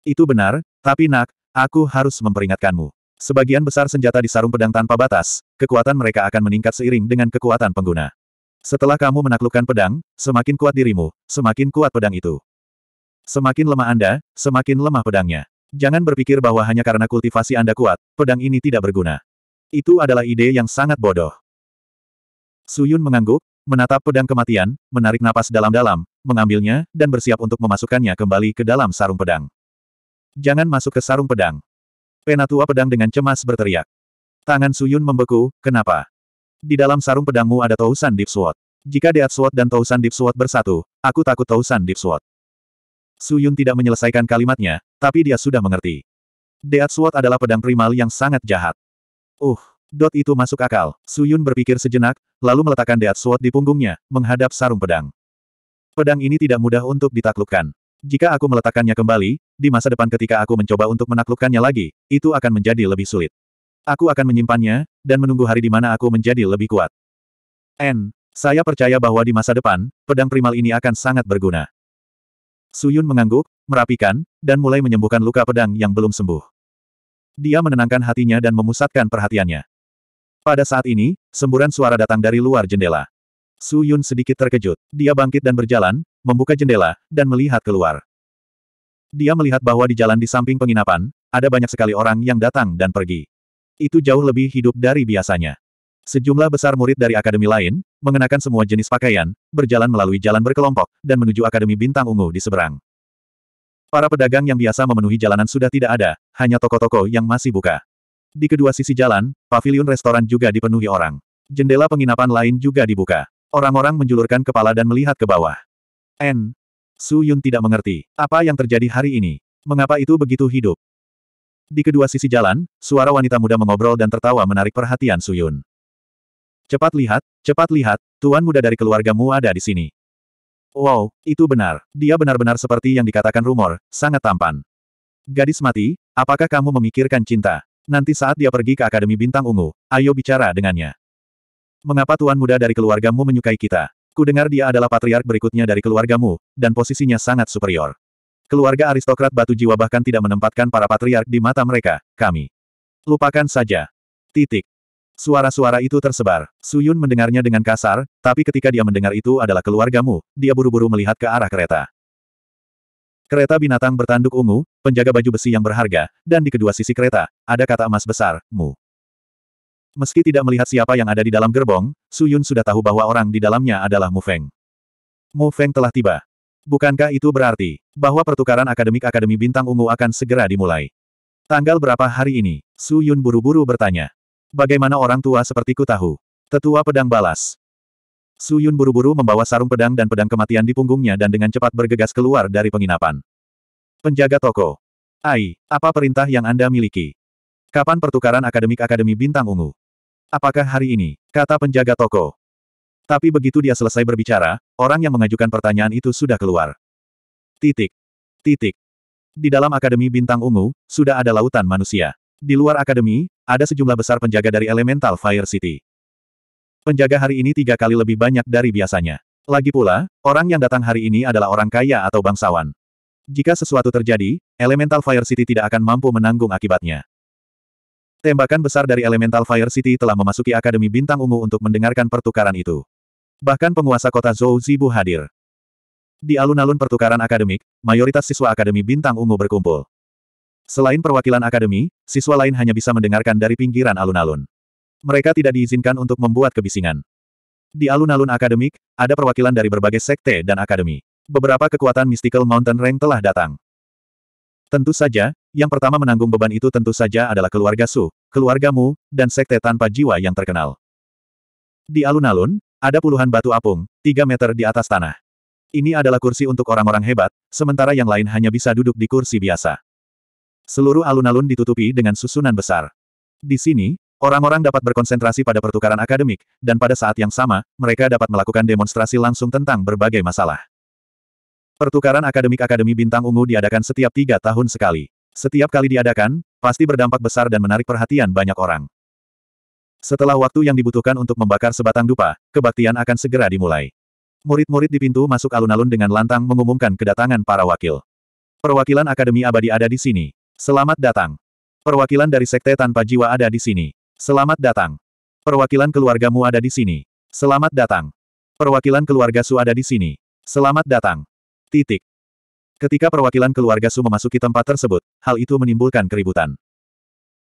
Itu benar, tapi nak, aku harus memperingatkanmu. Sebagian besar senjata di sarung pedang tanpa batas, kekuatan mereka akan meningkat seiring dengan kekuatan pengguna. Setelah kamu menaklukkan pedang, semakin kuat dirimu, semakin kuat pedang itu. Semakin lemah Anda, semakin lemah pedangnya. Jangan berpikir bahwa hanya karena kultivasi Anda kuat, pedang ini tidak berguna. Itu adalah ide yang sangat bodoh. Suyun mengangguk, menatap pedang kematian, menarik napas dalam-dalam, mengambilnya, dan bersiap untuk memasukkannya kembali ke dalam sarung pedang. Jangan masuk ke sarung pedang. Penatua pedang dengan cemas berteriak. Tangan Suyun membeku, kenapa? Di dalam sarung pedangmu ada Tousan Deep Sword. Jika Deat Sword dan Tousan Deep Sword bersatu, aku takut Tousan Deep Sword. Su Yun tidak menyelesaikan kalimatnya, tapi dia sudah mengerti. Deat Sword adalah pedang primal yang sangat jahat. Uh, dot itu masuk akal. Su Yun berpikir sejenak, lalu meletakkan Deat Sword di punggungnya, menghadap sarung pedang. Pedang ini tidak mudah untuk ditaklukkan. Jika aku meletakkannya kembali, di masa depan ketika aku mencoba untuk menaklukkannya lagi, itu akan menjadi lebih sulit. Aku akan menyimpannya, dan menunggu hari di mana aku menjadi lebih kuat. N. Saya percaya bahwa di masa depan, pedang primal ini akan sangat berguna. Suyun mengangguk, merapikan, dan mulai menyembuhkan luka pedang yang belum sembuh. Dia menenangkan hatinya dan memusatkan perhatiannya. Pada saat ini, semburan suara datang dari luar jendela. Suyun sedikit terkejut. Dia bangkit dan berjalan, membuka jendela, dan melihat keluar. Dia melihat bahwa di jalan di samping penginapan, ada banyak sekali orang yang datang dan pergi itu jauh lebih hidup dari biasanya. Sejumlah besar murid dari akademi lain, mengenakan semua jenis pakaian, berjalan melalui jalan berkelompok, dan menuju akademi bintang ungu di seberang. Para pedagang yang biasa memenuhi jalanan sudah tidak ada, hanya toko-toko yang masih buka. Di kedua sisi jalan, pavilion restoran juga dipenuhi orang. Jendela penginapan lain juga dibuka. Orang-orang menjulurkan kepala dan melihat ke bawah. N. Su Yun tidak mengerti, apa yang terjadi hari ini. Mengapa itu begitu hidup? Di kedua sisi jalan, suara wanita muda mengobrol dan tertawa menarik perhatian Suyun. Cepat lihat, cepat lihat, tuan muda dari keluargamu ada di sini. Wow, itu benar. Dia benar-benar seperti yang dikatakan rumor, sangat tampan. Gadis mati, apakah kamu memikirkan cinta? Nanti saat dia pergi ke Akademi Bintang Ungu, ayo bicara dengannya. Mengapa tuan muda dari keluargamu menyukai kita? Kudengar dia adalah patriark berikutnya dari keluargamu, dan posisinya sangat superior. Keluarga aristokrat batu jiwa bahkan tidak menempatkan para patriark di mata mereka, kami. Lupakan saja. Titik. Suara-suara itu tersebar. Suyun mendengarnya dengan kasar, tapi ketika dia mendengar itu adalah keluargamu, dia buru-buru melihat ke arah kereta. Kereta binatang bertanduk ungu, penjaga baju besi yang berharga, dan di kedua sisi kereta, ada kata emas besar, mu. Meski tidak melihat siapa yang ada di dalam gerbong, Suyun sudah tahu bahwa orang di dalamnya adalah Mu Feng. Mu Feng telah tiba. Bukankah itu berarti bahwa pertukaran akademik Akademi Bintang Ungu akan segera dimulai? Tanggal berapa hari ini? Su Yun buru-buru bertanya. Bagaimana orang tua sepertiku tahu? Tetua pedang balas. Su Yun buru-buru membawa sarung pedang dan pedang kematian di punggungnya dan dengan cepat bergegas keluar dari penginapan. Penjaga toko. Ai, apa perintah yang Anda miliki? Kapan pertukaran akademik Akademi Bintang Ungu? Apakah hari ini? Kata penjaga toko. Tapi begitu dia selesai berbicara, orang yang mengajukan pertanyaan itu sudah keluar. Titik. Titik. Di dalam Akademi Bintang Ungu, sudah ada lautan manusia. Di luar Akademi, ada sejumlah besar penjaga dari Elemental Fire City. Penjaga hari ini tiga kali lebih banyak dari biasanya. Lagi pula, orang yang datang hari ini adalah orang kaya atau bangsawan. Jika sesuatu terjadi, Elemental Fire City tidak akan mampu menanggung akibatnya. Tembakan besar dari Elemental Fire City telah memasuki Akademi Bintang Ungu untuk mendengarkan pertukaran itu. Bahkan penguasa kota Zhou Zibu hadir. Di alun-alun pertukaran akademik, mayoritas siswa Akademi Bintang Ungu berkumpul. Selain perwakilan akademi, siswa lain hanya bisa mendengarkan dari pinggiran alun-alun. Mereka tidak diizinkan untuk membuat kebisingan. Di alun-alun akademik, ada perwakilan dari berbagai sekte dan akademi. Beberapa kekuatan Mystical Mountain Rank telah datang. Tentu saja, yang pertama menanggung beban itu tentu saja adalah keluarga Su, keluargamu, dan sekte tanpa jiwa yang terkenal. Di alun-alun, ada puluhan batu apung, tiga meter di atas tanah. Ini adalah kursi untuk orang-orang hebat, sementara yang lain hanya bisa duduk di kursi biasa. Seluruh alun-alun ditutupi dengan susunan besar. Di sini, orang-orang dapat berkonsentrasi pada pertukaran akademik, dan pada saat yang sama, mereka dapat melakukan demonstrasi langsung tentang berbagai masalah. Pertukaran akademik Akademi Bintang Ungu diadakan setiap tiga tahun sekali. Setiap kali diadakan, pasti berdampak besar dan menarik perhatian banyak orang. Setelah waktu yang dibutuhkan untuk membakar sebatang dupa, kebaktian akan segera dimulai. Murid-murid di pintu masuk alun-alun dengan lantang mengumumkan kedatangan para wakil. Perwakilan Akademi Abadi ada di sini. Selamat datang. Perwakilan dari Sekte Tanpa Jiwa ada di sini. Selamat datang. Perwakilan keluargamu ada di sini. Selamat datang. Perwakilan keluarga Su ada di sini. Selamat datang. Titik. Ketika perwakilan keluarga Su memasuki tempat tersebut, hal itu menimbulkan keributan.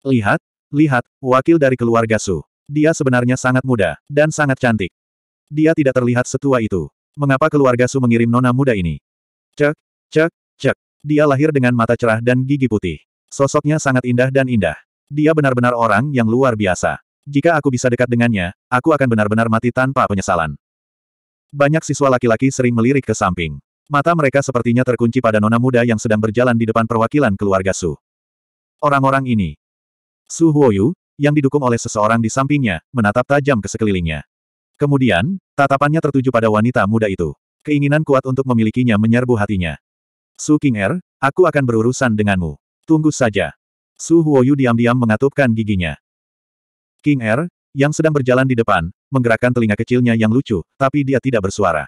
Lihat, Lihat, wakil dari keluarga Su. Dia sebenarnya sangat muda, dan sangat cantik. Dia tidak terlihat setua itu. Mengapa keluarga Su mengirim nona muda ini? Cek, cek, cek. Dia lahir dengan mata cerah dan gigi putih. Sosoknya sangat indah dan indah. Dia benar-benar orang yang luar biasa. Jika aku bisa dekat dengannya, aku akan benar-benar mati tanpa penyesalan. Banyak siswa laki-laki sering melirik ke samping. Mata mereka sepertinya terkunci pada nona muda yang sedang berjalan di depan perwakilan keluarga Su. Orang-orang ini, Su Huoyu, yang didukung oleh seseorang di sampingnya, menatap tajam ke sekelilingnya. Kemudian, tatapannya tertuju pada wanita muda itu. Keinginan kuat untuk memilikinya menyerbu hatinya. Su King Er, aku akan berurusan denganmu. Tunggu saja. Su Huoyu diam-diam mengatupkan giginya. King Er, yang sedang berjalan di depan, menggerakkan telinga kecilnya yang lucu, tapi dia tidak bersuara.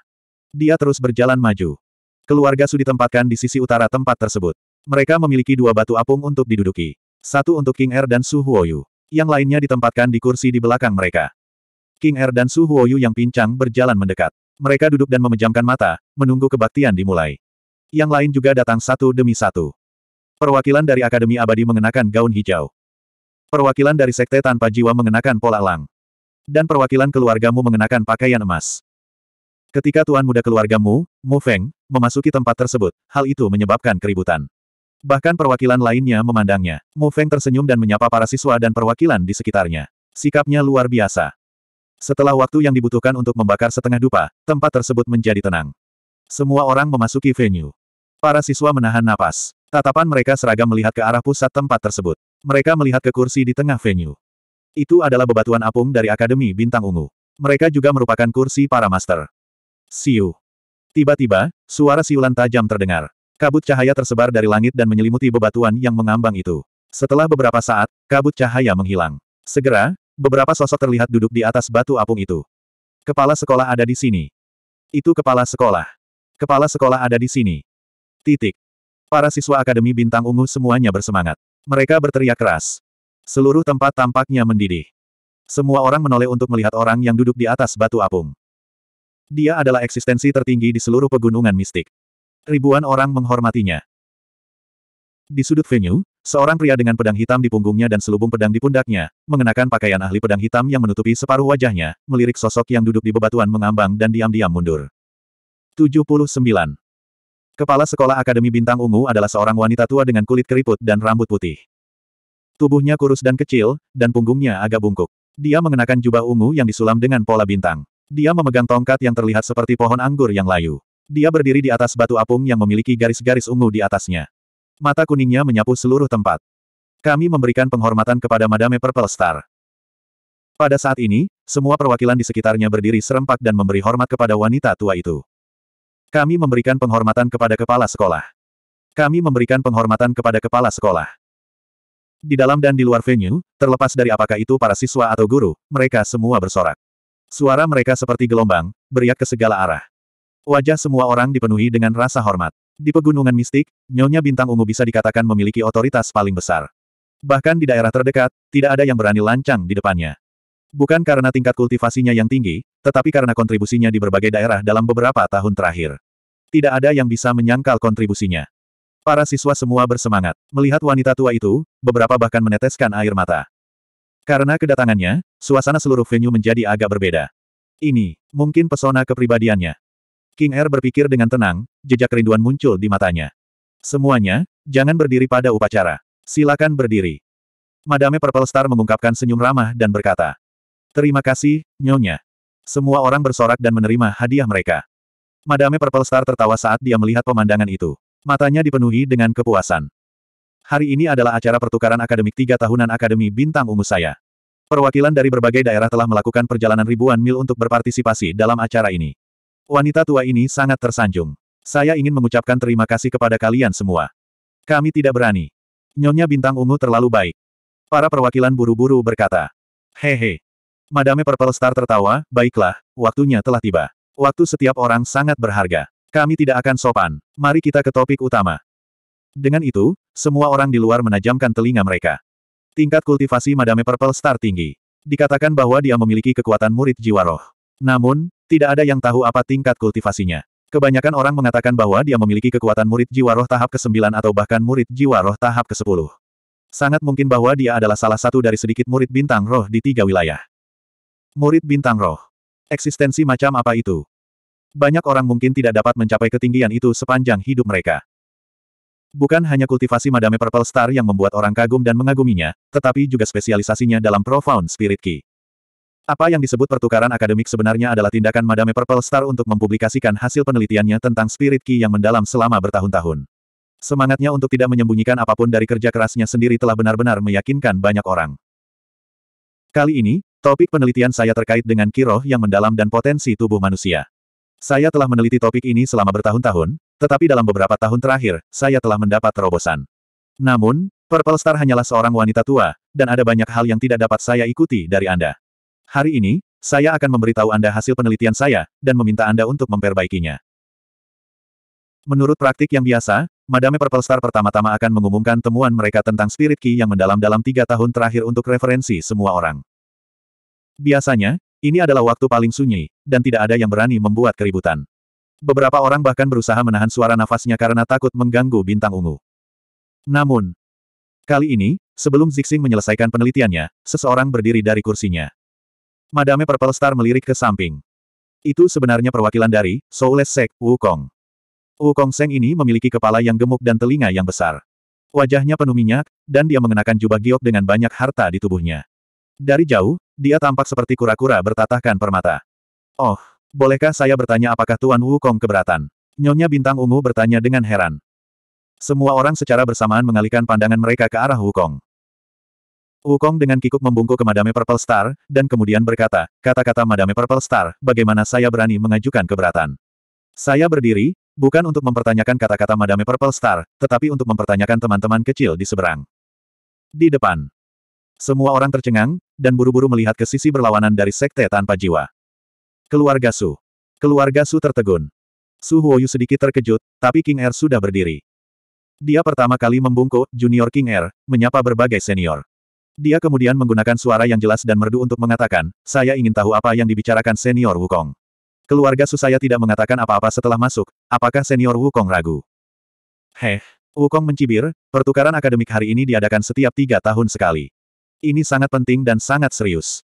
Dia terus berjalan maju. Keluarga Su ditempatkan di sisi utara tempat tersebut. Mereka memiliki dua batu apung untuk diduduki. Satu untuk King Er dan Su Huoyu. Yang lainnya ditempatkan di kursi di belakang mereka. King Er dan Su Huoyu yang pincang berjalan mendekat. Mereka duduk dan memejamkan mata, menunggu kebaktian dimulai. Yang lain juga datang satu demi satu. Perwakilan dari Akademi Abadi mengenakan gaun hijau. Perwakilan dari Sekte Tanpa Jiwa mengenakan pola lang. Dan perwakilan keluargamu mengenakan pakaian emas. Ketika tuan muda keluargamu, Mu Feng, memasuki tempat tersebut, hal itu menyebabkan keributan. Bahkan perwakilan lainnya memandangnya. Mu Feng tersenyum dan menyapa para siswa dan perwakilan di sekitarnya. Sikapnya luar biasa. Setelah waktu yang dibutuhkan untuk membakar setengah dupa, tempat tersebut menjadi tenang. Semua orang memasuki venue. Para siswa menahan napas. Tatapan mereka seragam melihat ke arah pusat tempat tersebut. Mereka melihat ke kursi di tengah venue. Itu adalah bebatuan apung dari Akademi Bintang Ungu. Mereka juga merupakan kursi para master. Siu. Tiba-tiba, suara siulan tajam terdengar. Kabut cahaya tersebar dari langit dan menyelimuti bebatuan yang mengambang itu. Setelah beberapa saat, kabut cahaya menghilang. Segera, beberapa sosok terlihat duduk di atas batu apung itu. Kepala sekolah ada di sini. Itu kepala sekolah. Kepala sekolah ada di sini. Titik. Para siswa Akademi Bintang Ungu semuanya bersemangat. Mereka berteriak keras. Seluruh tempat tampaknya mendidih. Semua orang menoleh untuk melihat orang yang duduk di atas batu apung. Dia adalah eksistensi tertinggi di seluruh pegunungan mistik. Ribuan orang menghormatinya. Di sudut venue, seorang pria dengan pedang hitam di punggungnya dan selubung pedang di pundaknya, mengenakan pakaian ahli pedang hitam yang menutupi separuh wajahnya, melirik sosok yang duduk di bebatuan mengambang dan diam-diam mundur. 79. Kepala Sekolah Akademi Bintang Ungu adalah seorang wanita tua dengan kulit keriput dan rambut putih. Tubuhnya kurus dan kecil, dan punggungnya agak bungkuk. Dia mengenakan jubah ungu yang disulam dengan pola bintang. Dia memegang tongkat yang terlihat seperti pohon anggur yang layu. Dia berdiri di atas batu apung yang memiliki garis-garis ungu di atasnya. Mata kuningnya menyapu seluruh tempat. Kami memberikan penghormatan kepada Madame Purple Star. Pada saat ini, semua perwakilan di sekitarnya berdiri serempak dan memberi hormat kepada wanita tua itu. Kami memberikan penghormatan kepada kepala sekolah. Kami memberikan penghormatan kepada kepala sekolah. Di dalam dan di luar venue, terlepas dari apakah itu para siswa atau guru, mereka semua bersorak. Suara mereka seperti gelombang, beriak ke segala arah. Wajah semua orang dipenuhi dengan rasa hormat. Di pegunungan mistik, Nyonya Bintang Ungu bisa dikatakan memiliki otoritas paling besar. Bahkan di daerah terdekat, tidak ada yang berani lancang di depannya. Bukan karena tingkat kultivasinya yang tinggi, tetapi karena kontribusinya di berbagai daerah dalam beberapa tahun terakhir. Tidak ada yang bisa menyangkal kontribusinya. Para siswa semua bersemangat. Melihat wanita tua itu, beberapa bahkan meneteskan air mata. Karena kedatangannya, suasana seluruh venue menjadi agak berbeda. Ini, mungkin pesona kepribadiannya. King Air berpikir dengan tenang, jejak kerinduan muncul di matanya. Semuanya, jangan berdiri pada upacara. Silakan berdiri. Madame Purple Star mengungkapkan senyum ramah dan berkata, Terima kasih, Nyonya. Semua orang bersorak dan menerima hadiah mereka. Madame Purple Star tertawa saat dia melihat pemandangan itu. Matanya dipenuhi dengan kepuasan. Hari ini adalah acara pertukaran akademik tiga tahunan Akademi Bintang Ungu saya. Perwakilan dari berbagai daerah telah melakukan perjalanan ribuan mil untuk berpartisipasi dalam acara ini. Wanita tua ini sangat tersanjung. Saya ingin mengucapkan terima kasih kepada kalian semua. Kami tidak berani. Nyonya bintang ungu terlalu baik. Para perwakilan buru-buru berkata. Hehe. Madame Purple Star tertawa, baiklah, waktunya telah tiba. Waktu setiap orang sangat berharga. Kami tidak akan sopan. Mari kita ke topik utama. Dengan itu, semua orang di luar menajamkan telinga mereka. Tingkat kultivasi Madame Purple Star tinggi. Dikatakan bahwa dia memiliki kekuatan murid jiwa roh. Namun, tidak ada yang tahu apa tingkat kultivasinya. Kebanyakan orang mengatakan bahwa dia memiliki kekuatan murid jiwa roh tahap ke-9 atau bahkan murid jiwa roh tahap ke-10. Sangat mungkin bahwa dia adalah salah satu dari sedikit murid bintang roh di tiga wilayah. Murid bintang roh. Eksistensi macam apa itu? Banyak orang mungkin tidak dapat mencapai ketinggian itu sepanjang hidup mereka. Bukan hanya kultivasi Madame Purple Star yang membuat orang kagum dan mengaguminya, tetapi juga spesialisasinya dalam Profound Spirit Key. Apa yang disebut pertukaran akademik sebenarnya adalah tindakan Madame Purple Star untuk mempublikasikan hasil penelitiannya tentang spirit key yang mendalam selama bertahun-tahun. Semangatnya untuk tidak menyembunyikan apapun dari kerja kerasnya sendiri telah benar-benar meyakinkan banyak orang. Kali ini, topik penelitian saya terkait dengan kiroh yang mendalam dan potensi tubuh manusia. Saya telah meneliti topik ini selama bertahun-tahun, tetapi dalam beberapa tahun terakhir, saya telah mendapat terobosan. Namun, Purple Star hanyalah seorang wanita tua, dan ada banyak hal yang tidak dapat saya ikuti dari Anda. Hari ini, saya akan memberitahu Anda hasil penelitian saya, dan meminta Anda untuk memperbaikinya. Menurut praktik yang biasa, Madame Purple Star pertama-tama akan mengumumkan temuan mereka tentang spirit key yang mendalam dalam tiga tahun terakhir untuk referensi semua orang. Biasanya, ini adalah waktu paling sunyi, dan tidak ada yang berani membuat keributan. Beberapa orang bahkan berusaha menahan suara nafasnya karena takut mengganggu bintang ungu. Namun, kali ini, sebelum Zixing menyelesaikan penelitiannya, seseorang berdiri dari kursinya. Madame Purple Star melirik ke samping. Itu sebenarnya perwakilan dari Soulless Sek, Wukong. Wukong Seng ini memiliki kepala yang gemuk dan telinga yang besar. Wajahnya penuh minyak, dan dia mengenakan jubah giok dengan banyak harta di tubuhnya. Dari jauh, dia tampak seperti kura-kura bertatahkan permata. Oh, bolehkah saya bertanya apakah Tuan Wukong keberatan? Nyonya Bintang Ungu bertanya dengan heran. Semua orang secara bersamaan mengalihkan pandangan mereka ke arah Wukong. Wukong dengan kikuk membungkuk ke Madame Purple Star, dan kemudian berkata, kata-kata Madame Purple Star, bagaimana saya berani mengajukan keberatan. Saya berdiri, bukan untuk mempertanyakan kata-kata Madame Purple Star, tetapi untuk mempertanyakan teman-teman kecil di seberang. Di depan. Semua orang tercengang, dan buru-buru melihat ke sisi berlawanan dari sekte tanpa jiwa. Keluarga Su. Keluarga Su tertegun. Su Huoyu sedikit terkejut, tapi King Er sudah berdiri. Dia pertama kali membungkuk, junior King Er, menyapa berbagai senior. Dia kemudian menggunakan suara yang jelas dan merdu untuk mengatakan, saya ingin tahu apa yang dibicarakan senior Wukong. Keluarga Su saya tidak mengatakan apa-apa setelah masuk, apakah senior Wukong ragu? Heh, Wukong mencibir, pertukaran akademik hari ini diadakan setiap tiga tahun sekali. Ini sangat penting dan sangat serius.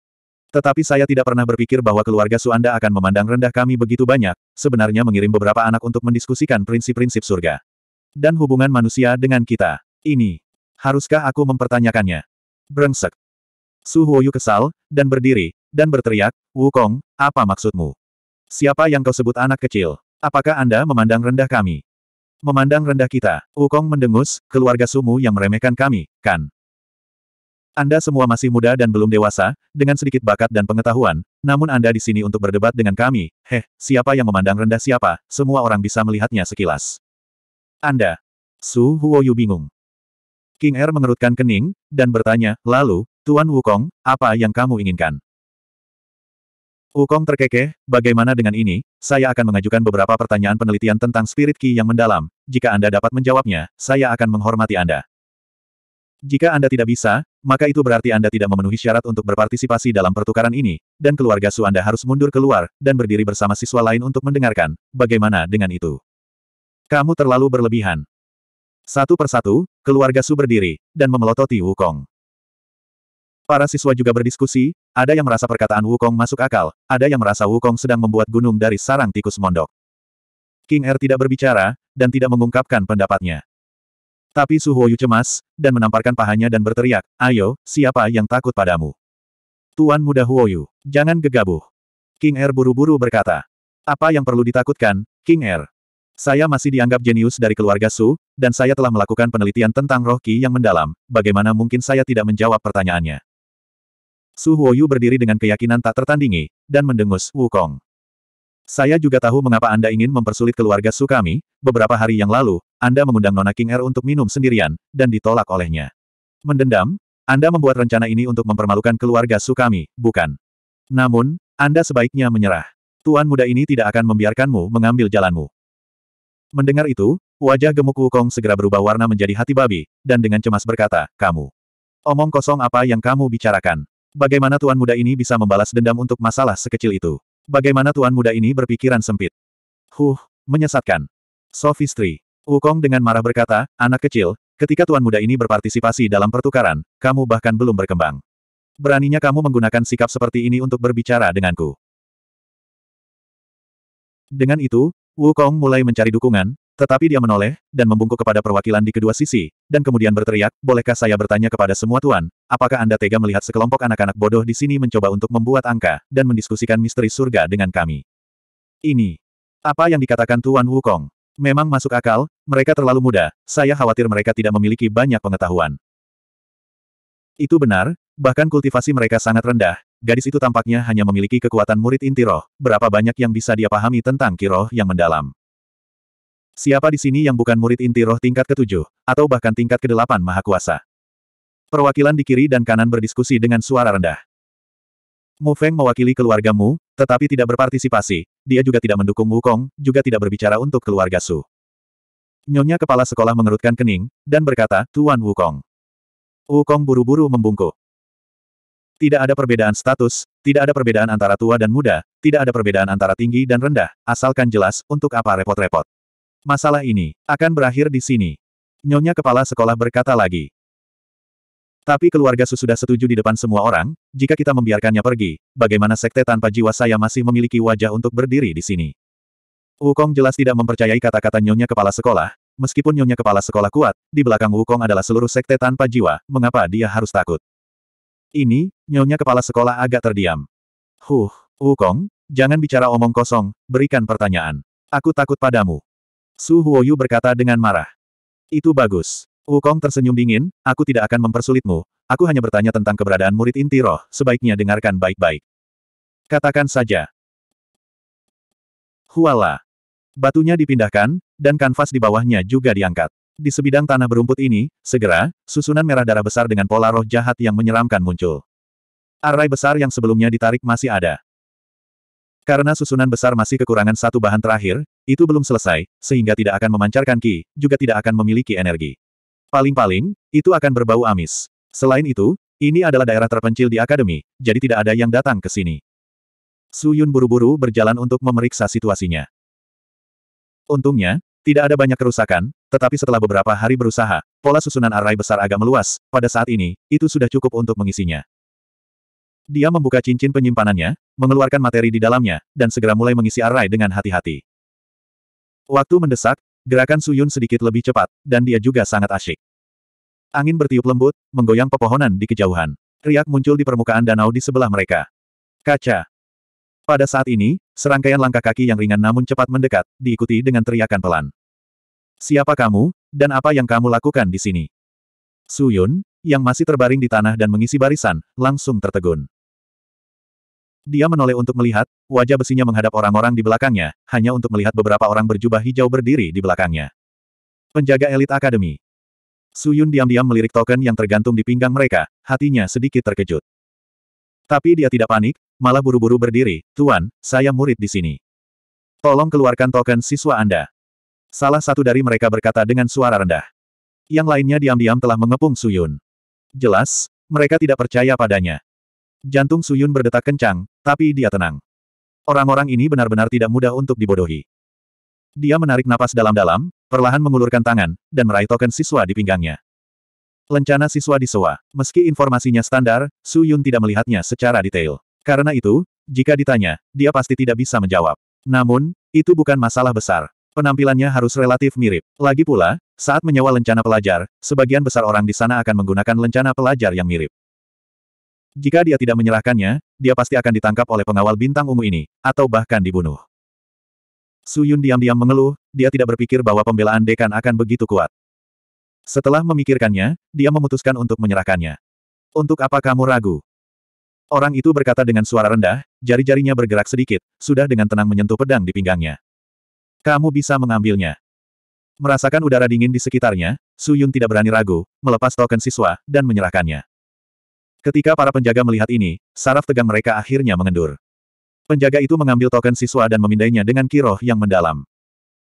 Tetapi saya tidak pernah berpikir bahwa keluarga Su Anda akan memandang rendah kami begitu banyak, sebenarnya mengirim beberapa anak untuk mendiskusikan prinsip-prinsip surga. Dan hubungan manusia dengan kita. Ini. Haruskah aku mempertanyakannya? Brengsek. Su Huoyu kesal, dan berdiri, dan berteriak, Wukong, apa maksudmu? Siapa yang kau sebut anak kecil? Apakah Anda memandang rendah kami? Memandang rendah kita, Wukong mendengus, keluarga Sumu yang meremehkan kami, kan? Anda semua masih muda dan belum dewasa, dengan sedikit bakat dan pengetahuan, namun Anda di sini untuk berdebat dengan kami, heh, siapa yang memandang rendah siapa, semua orang bisa melihatnya sekilas. Anda. Su Huoyu bingung. King Er mengerutkan kening, dan bertanya, lalu, Tuan Wukong, apa yang kamu inginkan? Wukong terkekeh, bagaimana dengan ini, saya akan mengajukan beberapa pertanyaan penelitian tentang spirit Qi yang mendalam, jika Anda dapat menjawabnya, saya akan menghormati Anda. Jika Anda tidak bisa, maka itu berarti Anda tidak memenuhi syarat untuk berpartisipasi dalam pertukaran ini, dan keluarga Su Anda harus mundur keluar, dan berdiri bersama siswa lain untuk mendengarkan, bagaimana dengan itu? Kamu terlalu berlebihan. Satu persatu, keluarga Su berdiri, dan memelototi Wukong. Para siswa juga berdiskusi, ada yang merasa perkataan Wukong masuk akal, ada yang merasa Wukong sedang membuat gunung dari sarang tikus mondok. King Er tidak berbicara, dan tidak mengungkapkan pendapatnya. Tapi Su Huoyu cemas, dan menamparkan pahanya dan berteriak, Ayo, siapa yang takut padamu? Tuan muda Huoyu, jangan gegabah. King Er buru-buru berkata. Apa yang perlu ditakutkan, King Er? Saya masih dianggap jenius dari keluarga Su, dan saya telah melakukan penelitian tentang roh Qi yang mendalam, bagaimana mungkin saya tidak menjawab pertanyaannya. Su Huoyu berdiri dengan keyakinan tak tertandingi, dan mendengus Wukong. Saya juga tahu mengapa Anda ingin mempersulit keluarga Su kami, beberapa hari yang lalu, Anda mengundang Nona King Er untuk minum sendirian, dan ditolak olehnya. Mendendam, Anda membuat rencana ini untuk mempermalukan keluarga Su kami, bukan? Namun, Anda sebaiknya menyerah. Tuan muda ini tidak akan membiarkanmu mengambil jalanmu. Mendengar itu, wajah gemuk Wukong segera berubah warna menjadi hati babi, dan dengan cemas berkata, kamu. Omong kosong apa yang kamu bicarakan. Bagaimana tuan muda ini bisa membalas dendam untuk masalah sekecil itu? Bagaimana tuan muda ini berpikiran sempit? Huh, menyesatkan. Sofistri. Wukong dengan marah berkata, anak kecil, ketika tuan muda ini berpartisipasi dalam pertukaran, kamu bahkan belum berkembang. Beraninya kamu menggunakan sikap seperti ini untuk berbicara denganku. Dengan itu, Wukong mulai mencari dukungan, tetapi dia menoleh, dan membungkuk kepada perwakilan di kedua sisi, dan kemudian berteriak, bolehkah saya bertanya kepada semua tuan, apakah Anda tega melihat sekelompok anak-anak bodoh di sini mencoba untuk membuat angka, dan mendiskusikan misteri surga dengan kami? Ini. Apa yang dikatakan Tuan Wukong? Memang masuk akal, mereka terlalu muda, saya khawatir mereka tidak memiliki banyak pengetahuan. Itu benar, bahkan kultivasi mereka sangat rendah, Gadis itu tampaknya hanya memiliki kekuatan murid inti roh, berapa banyak yang bisa dia pahami tentang kiroh yang mendalam. Siapa di sini yang bukan murid inti roh tingkat ketujuh, atau bahkan tingkat kedelapan maha kuasa? Perwakilan di kiri dan kanan berdiskusi dengan suara rendah. Mu Feng mewakili keluargamu, tetapi tidak berpartisipasi. Dia juga tidak mendukung Wukong, juga tidak berbicara untuk keluarga Su. Nyonya kepala sekolah mengerutkan kening, dan berkata, Tuan Wukong. Wukong buru-buru membungkuk. Tidak ada perbedaan status, tidak ada perbedaan antara tua dan muda, tidak ada perbedaan antara tinggi dan rendah, asalkan jelas, untuk apa repot-repot. Masalah ini, akan berakhir di sini. Nyonya kepala sekolah berkata lagi. Tapi keluarga sudah setuju di depan semua orang, jika kita membiarkannya pergi, bagaimana sekte tanpa jiwa saya masih memiliki wajah untuk berdiri di sini? Wukong jelas tidak mempercayai kata-kata nyonya kepala sekolah, meskipun nyonya kepala sekolah kuat, di belakang Wukong adalah seluruh sekte tanpa jiwa, mengapa dia harus takut? Ini, nyonya kepala sekolah agak terdiam. Huh, Wukong, jangan bicara omong kosong, berikan pertanyaan. Aku takut padamu. Su Huoyu berkata dengan marah. Itu bagus. Wukong tersenyum dingin, aku tidak akan mempersulitmu, aku hanya bertanya tentang keberadaan murid inti roh, sebaiknya dengarkan baik-baik. Katakan saja. Huala. Batunya dipindahkan, dan kanvas di bawahnya juga diangkat. Di sebidang tanah berumput ini, segera, susunan merah darah besar dengan pola roh jahat yang menyeramkan muncul. Array besar yang sebelumnya ditarik masih ada. Karena susunan besar masih kekurangan satu bahan terakhir, itu belum selesai, sehingga tidak akan memancarkan ki, juga tidak akan memiliki energi. Paling-paling, itu akan berbau amis. Selain itu, ini adalah daerah terpencil di akademi, jadi tidak ada yang datang ke sini. Su Yun buru-buru berjalan untuk memeriksa situasinya. Untungnya, tidak ada banyak kerusakan, tetapi setelah beberapa hari berusaha, pola susunan array besar agak meluas, pada saat ini, itu sudah cukup untuk mengisinya. Dia membuka cincin penyimpanannya, mengeluarkan materi di dalamnya, dan segera mulai mengisi array dengan hati-hati. Waktu mendesak, gerakan Suyun sedikit lebih cepat, dan dia juga sangat asyik. Angin bertiup lembut, menggoyang pepohonan di kejauhan. Riak muncul di permukaan danau di sebelah mereka. Kaca. Pada saat ini, serangkaian langkah kaki yang ringan namun cepat mendekat, diikuti dengan teriakan pelan. Siapa kamu, dan apa yang kamu lakukan di sini? Suyun, yang masih terbaring di tanah dan mengisi barisan, langsung tertegun. Dia menoleh untuk melihat, wajah besinya menghadap orang-orang di belakangnya, hanya untuk melihat beberapa orang berjubah hijau berdiri di belakangnya. Penjaga elit akademi. Suyun diam-diam melirik token yang tergantung di pinggang mereka, hatinya sedikit terkejut. Tapi dia tidak panik, malah buru-buru berdiri, Tuan, saya murid di sini. Tolong keluarkan token siswa Anda. Salah satu dari mereka berkata dengan suara rendah. Yang lainnya diam-diam telah mengepung Suyun. Jelas, mereka tidak percaya padanya. Jantung Suyun berdetak kencang, tapi dia tenang. Orang-orang ini benar-benar tidak mudah untuk dibodohi. Dia menarik napas dalam-dalam, perlahan mengulurkan tangan, dan meraih token siswa di pinggangnya. Lencana siswa di SOA, Meski informasinya standar, Su Yun tidak melihatnya secara detail. Karena itu, jika ditanya, dia pasti tidak bisa menjawab. Namun, itu bukan masalah besar. Penampilannya harus relatif mirip. Lagi pula, saat menyewa lencana pelajar, sebagian besar orang di sana akan menggunakan lencana pelajar yang mirip. Jika dia tidak menyerahkannya, dia pasti akan ditangkap oleh pengawal bintang ungu ini, atau bahkan dibunuh. Su Yun diam-diam mengeluh, dia tidak berpikir bahwa pembelaan dekan akan begitu kuat. Setelah memikirkannya, dia memutuskan untuk menyerahkannya. Untuk apa kamu ragu? Orang itu berkata dengan suara rendah, jari-jarinya bergerak sedikit, sudah dengan tenang menyentuh pedang di pinggangnya. Kamu bisa mengambilnya. Merasakan udara dingin di sekitarnya, Su Yun tidak berani ragu, melepas token siswa, dan menyerahkannya. Ketika para penjaga melihat ini, saraf tegang mereka akhirnya mengendur. Penjaga itu mengambil token siswa dan memindainya dengan kiroh yang mendalam.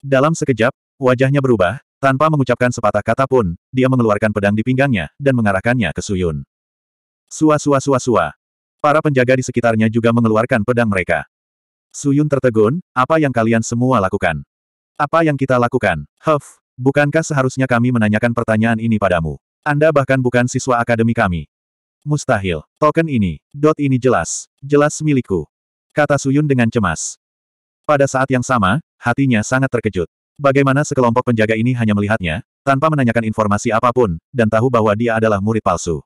Dalam sekejap, wajahnya berubah, tanpa mengucapkan sepatah kata pun, dia mengeluarkan pedang di pinggangnya, dan mengarahkannya ke Suyun. Sua sua sua sua. Para penjaga di sekitarnya juga mengeluarkan pedang mereka. Suyun tertegun, apa yang kalian semua lakukan? Apa yang kita lakukan? Huff, bukankah seharusnya kami menanyakan pertanyaan ini padamu? Anda bahkan bukan siswa akademi kami. Mustahil. Token ini, dot ini jelas. Jelas milikku. Kata Suyun dengan cemas. Pada saat yang sama, hatinya sangat terkejut. Bagaimana sekelompok penjaga ini hanya melihatnya, tanpa menanyakan informasi apapun, dan tahu bahwa dia adalah murid palsu.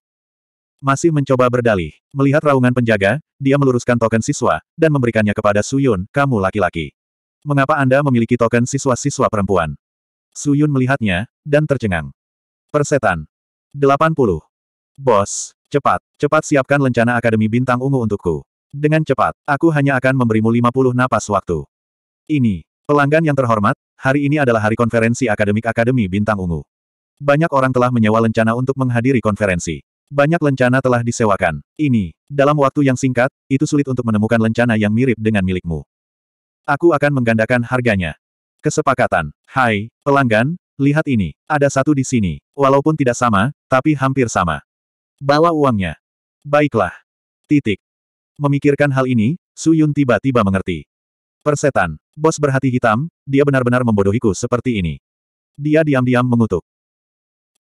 Masih mencoba berdalih. Melihat raungan penjaga, dia meluruskan token siswa, dan memberikannya kepada Suyun, kamu laki-laki. Mengapa Anda memiliki token siswa-siswa perempuan? Su Yun melihatnya, dan tercengang. Persetan. 80. Bos, cepat, cepat siapkan lencana Akademi Bintang Ungu untukku. Dengan cepat, aku hanya akan memberimu 50 napas waktu. Ini, pelanggan yang terhormat, hari ini adalah hari konferensi akademik Akademi Bintang Ungu. Banyak orang telah menyewa lencana untuk menghadiri konferensi. Banyak lencana telah disewakan. Ini, dalam waktu yang singkat, itu sulit untuk menemukan lencana yang mirip dengan milikmu. Aku akan menggandakan harganya. Kesepakatan. Hai, pelanggan, lihat ini. Ada satu di sini. Walaupun tidak sama, tapi hampir sama. Bawa uangnya. Baiklah. Titik. Memikirkan hal ini, Su Yun tiba-tiba mengerti. Persetan. Bos berhati hitam, dia benar-benar membodohiku seperti ini. Dia diam-diam mengutuk.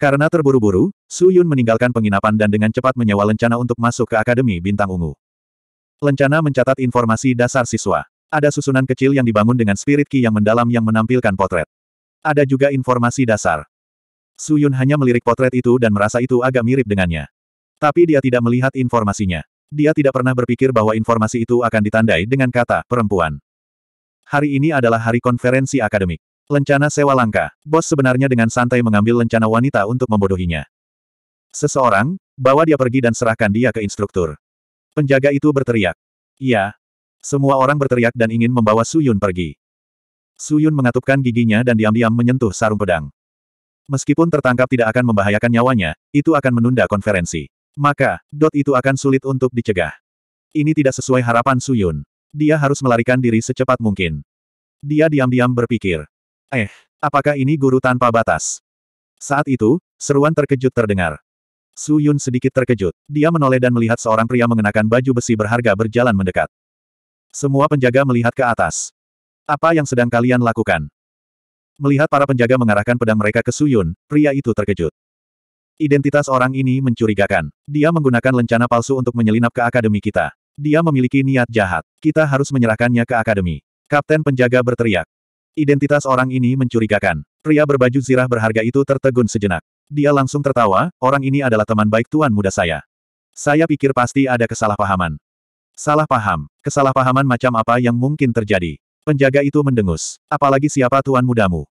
Karena terburu-buru, Su Yun meninggalkan penginapan dan dengan cepat menyewa lencana untuk masuk ke Akademi Bintang Ungu. Lencana mencatat informasi dasar siswa. Ada susunan kecil yang dibangun dengan spirit ki yang mendalam yang menampilkan potret. Ada juga informasi dasar. Su Yun hanya melirik potret itu dan merasa itu agak mirip dengannya. Tapi dia tidak melihat informasinya. Dia tidak pernah berpikir bahwa informasi itu akan ditandai dengan kata perempuan. Hari ini adalah hari konferensi akademik. Lencana sewa langka. Bos sebenarnya dengan santai mengambil lencana wanita untuk membodohinya. Seseorang, bawa dia pergi dan serahkan dia ke instruktur. Penjaga itu berteriak. Iya, semua orang berteriak dan ingin membawa Suyun pergi. Suyun mengatupkan giginya dan diam-diam menyentuh sarung pedang. Meskipun tertangkap tidak akan membahayakan nyawanya, itu akan menunda konferensi. Maka, dot itu akan sulit untuk dicegah. Ini tidak sesuai harapan Suyun. Dia harus melarikan diri secepat mungkin. Dia diam-diam berpikir. Eh, apakah ini guru tanpa batas? Saat itu, seruan terkejut terdengar. Suyun sedikit terkejut. Dia menoleh dan melihat seorang pria mengenakan baju besi berharga berjalan mendekat. Semua penjaga melihat ke atas. Apa yang sedang kalian lakukan? Melihat para penjaga mengarahkan pedang mereka ke Suyun, pria itu terkejut. Identitas orang ini mencurigakan. Dia menggunakan lencana palsu untuk menyelinap ke akademi kita. Dia memiliki niat jahat. Kita harus menyerahkannya ke akademi. Kapten penjaga berteriak. Identitas orang ini mencurigakan. Pria berbaju zirah berharga itu tertegun sejenak. Dia langsung tertawa, orang ini adalah teman baik tuan muda saya. Saya pikir pasti ada kesalahpahaman. Salah paham. Kesalahpahaman macam apa yang mungkin terjadi? Penjaga itu mendengus. Apalagi siapa tuan mudamu?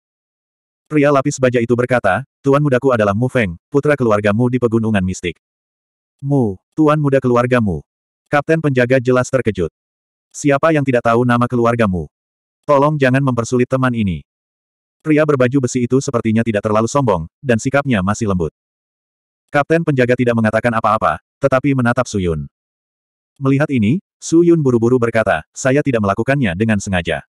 Pria lapis baja itu berkata, Tuan mudaku adalah Mu Feng, putra keluargamu di pegunungan mistik. Mu, tuan muda keluargamu. Kapten penjaga jelas terkejut. Siapa yang tidak tahu nama keluargamu? Tolong jangan mempersulit teman ini. Pria berbaju besi itu sepertinya tidak terlalu sombong, dan sikapnya masih lembut. Kapten penjaga tidak mengatakan apa-apa, tetapi menatap Suyun. Melihat ini, Su Yun buru-buru berkata, saya tidak melakukannya dengan sengaja.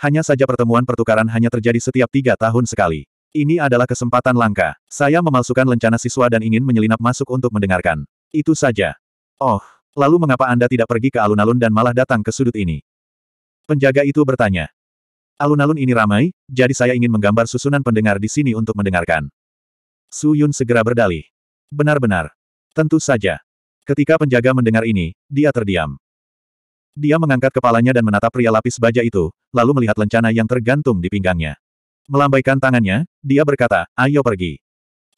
Hanya saja pertemuan pertukaran hanya terjadi setiap tiga tahun sekali. Ini adalah kesempatan langka. Saya memalsukan lencana siswa dan ingin menyelinap masuk untuk mendengarkan. Itu saja. Oh, lalu mengapa Anda tidak pergi ke alun-alun dan malah datang ke sudut ini? Penjaga itu bertanya. Alun-alun ini ramai, jadi saya ingin menggambar susunan pendengar di sini untuk mendengarkan. Su Yun segera berdalih. Benar-benar. Tentu saja. Ketika penjaga mendengar ini, dia terdiam. Dia mengangkat kepalanya dan menatap pria lapis baja itu, lalu melihat lencana yang tergantung di pinggangnya. Melambaikan tangannya, dia berkata, ayo pergi.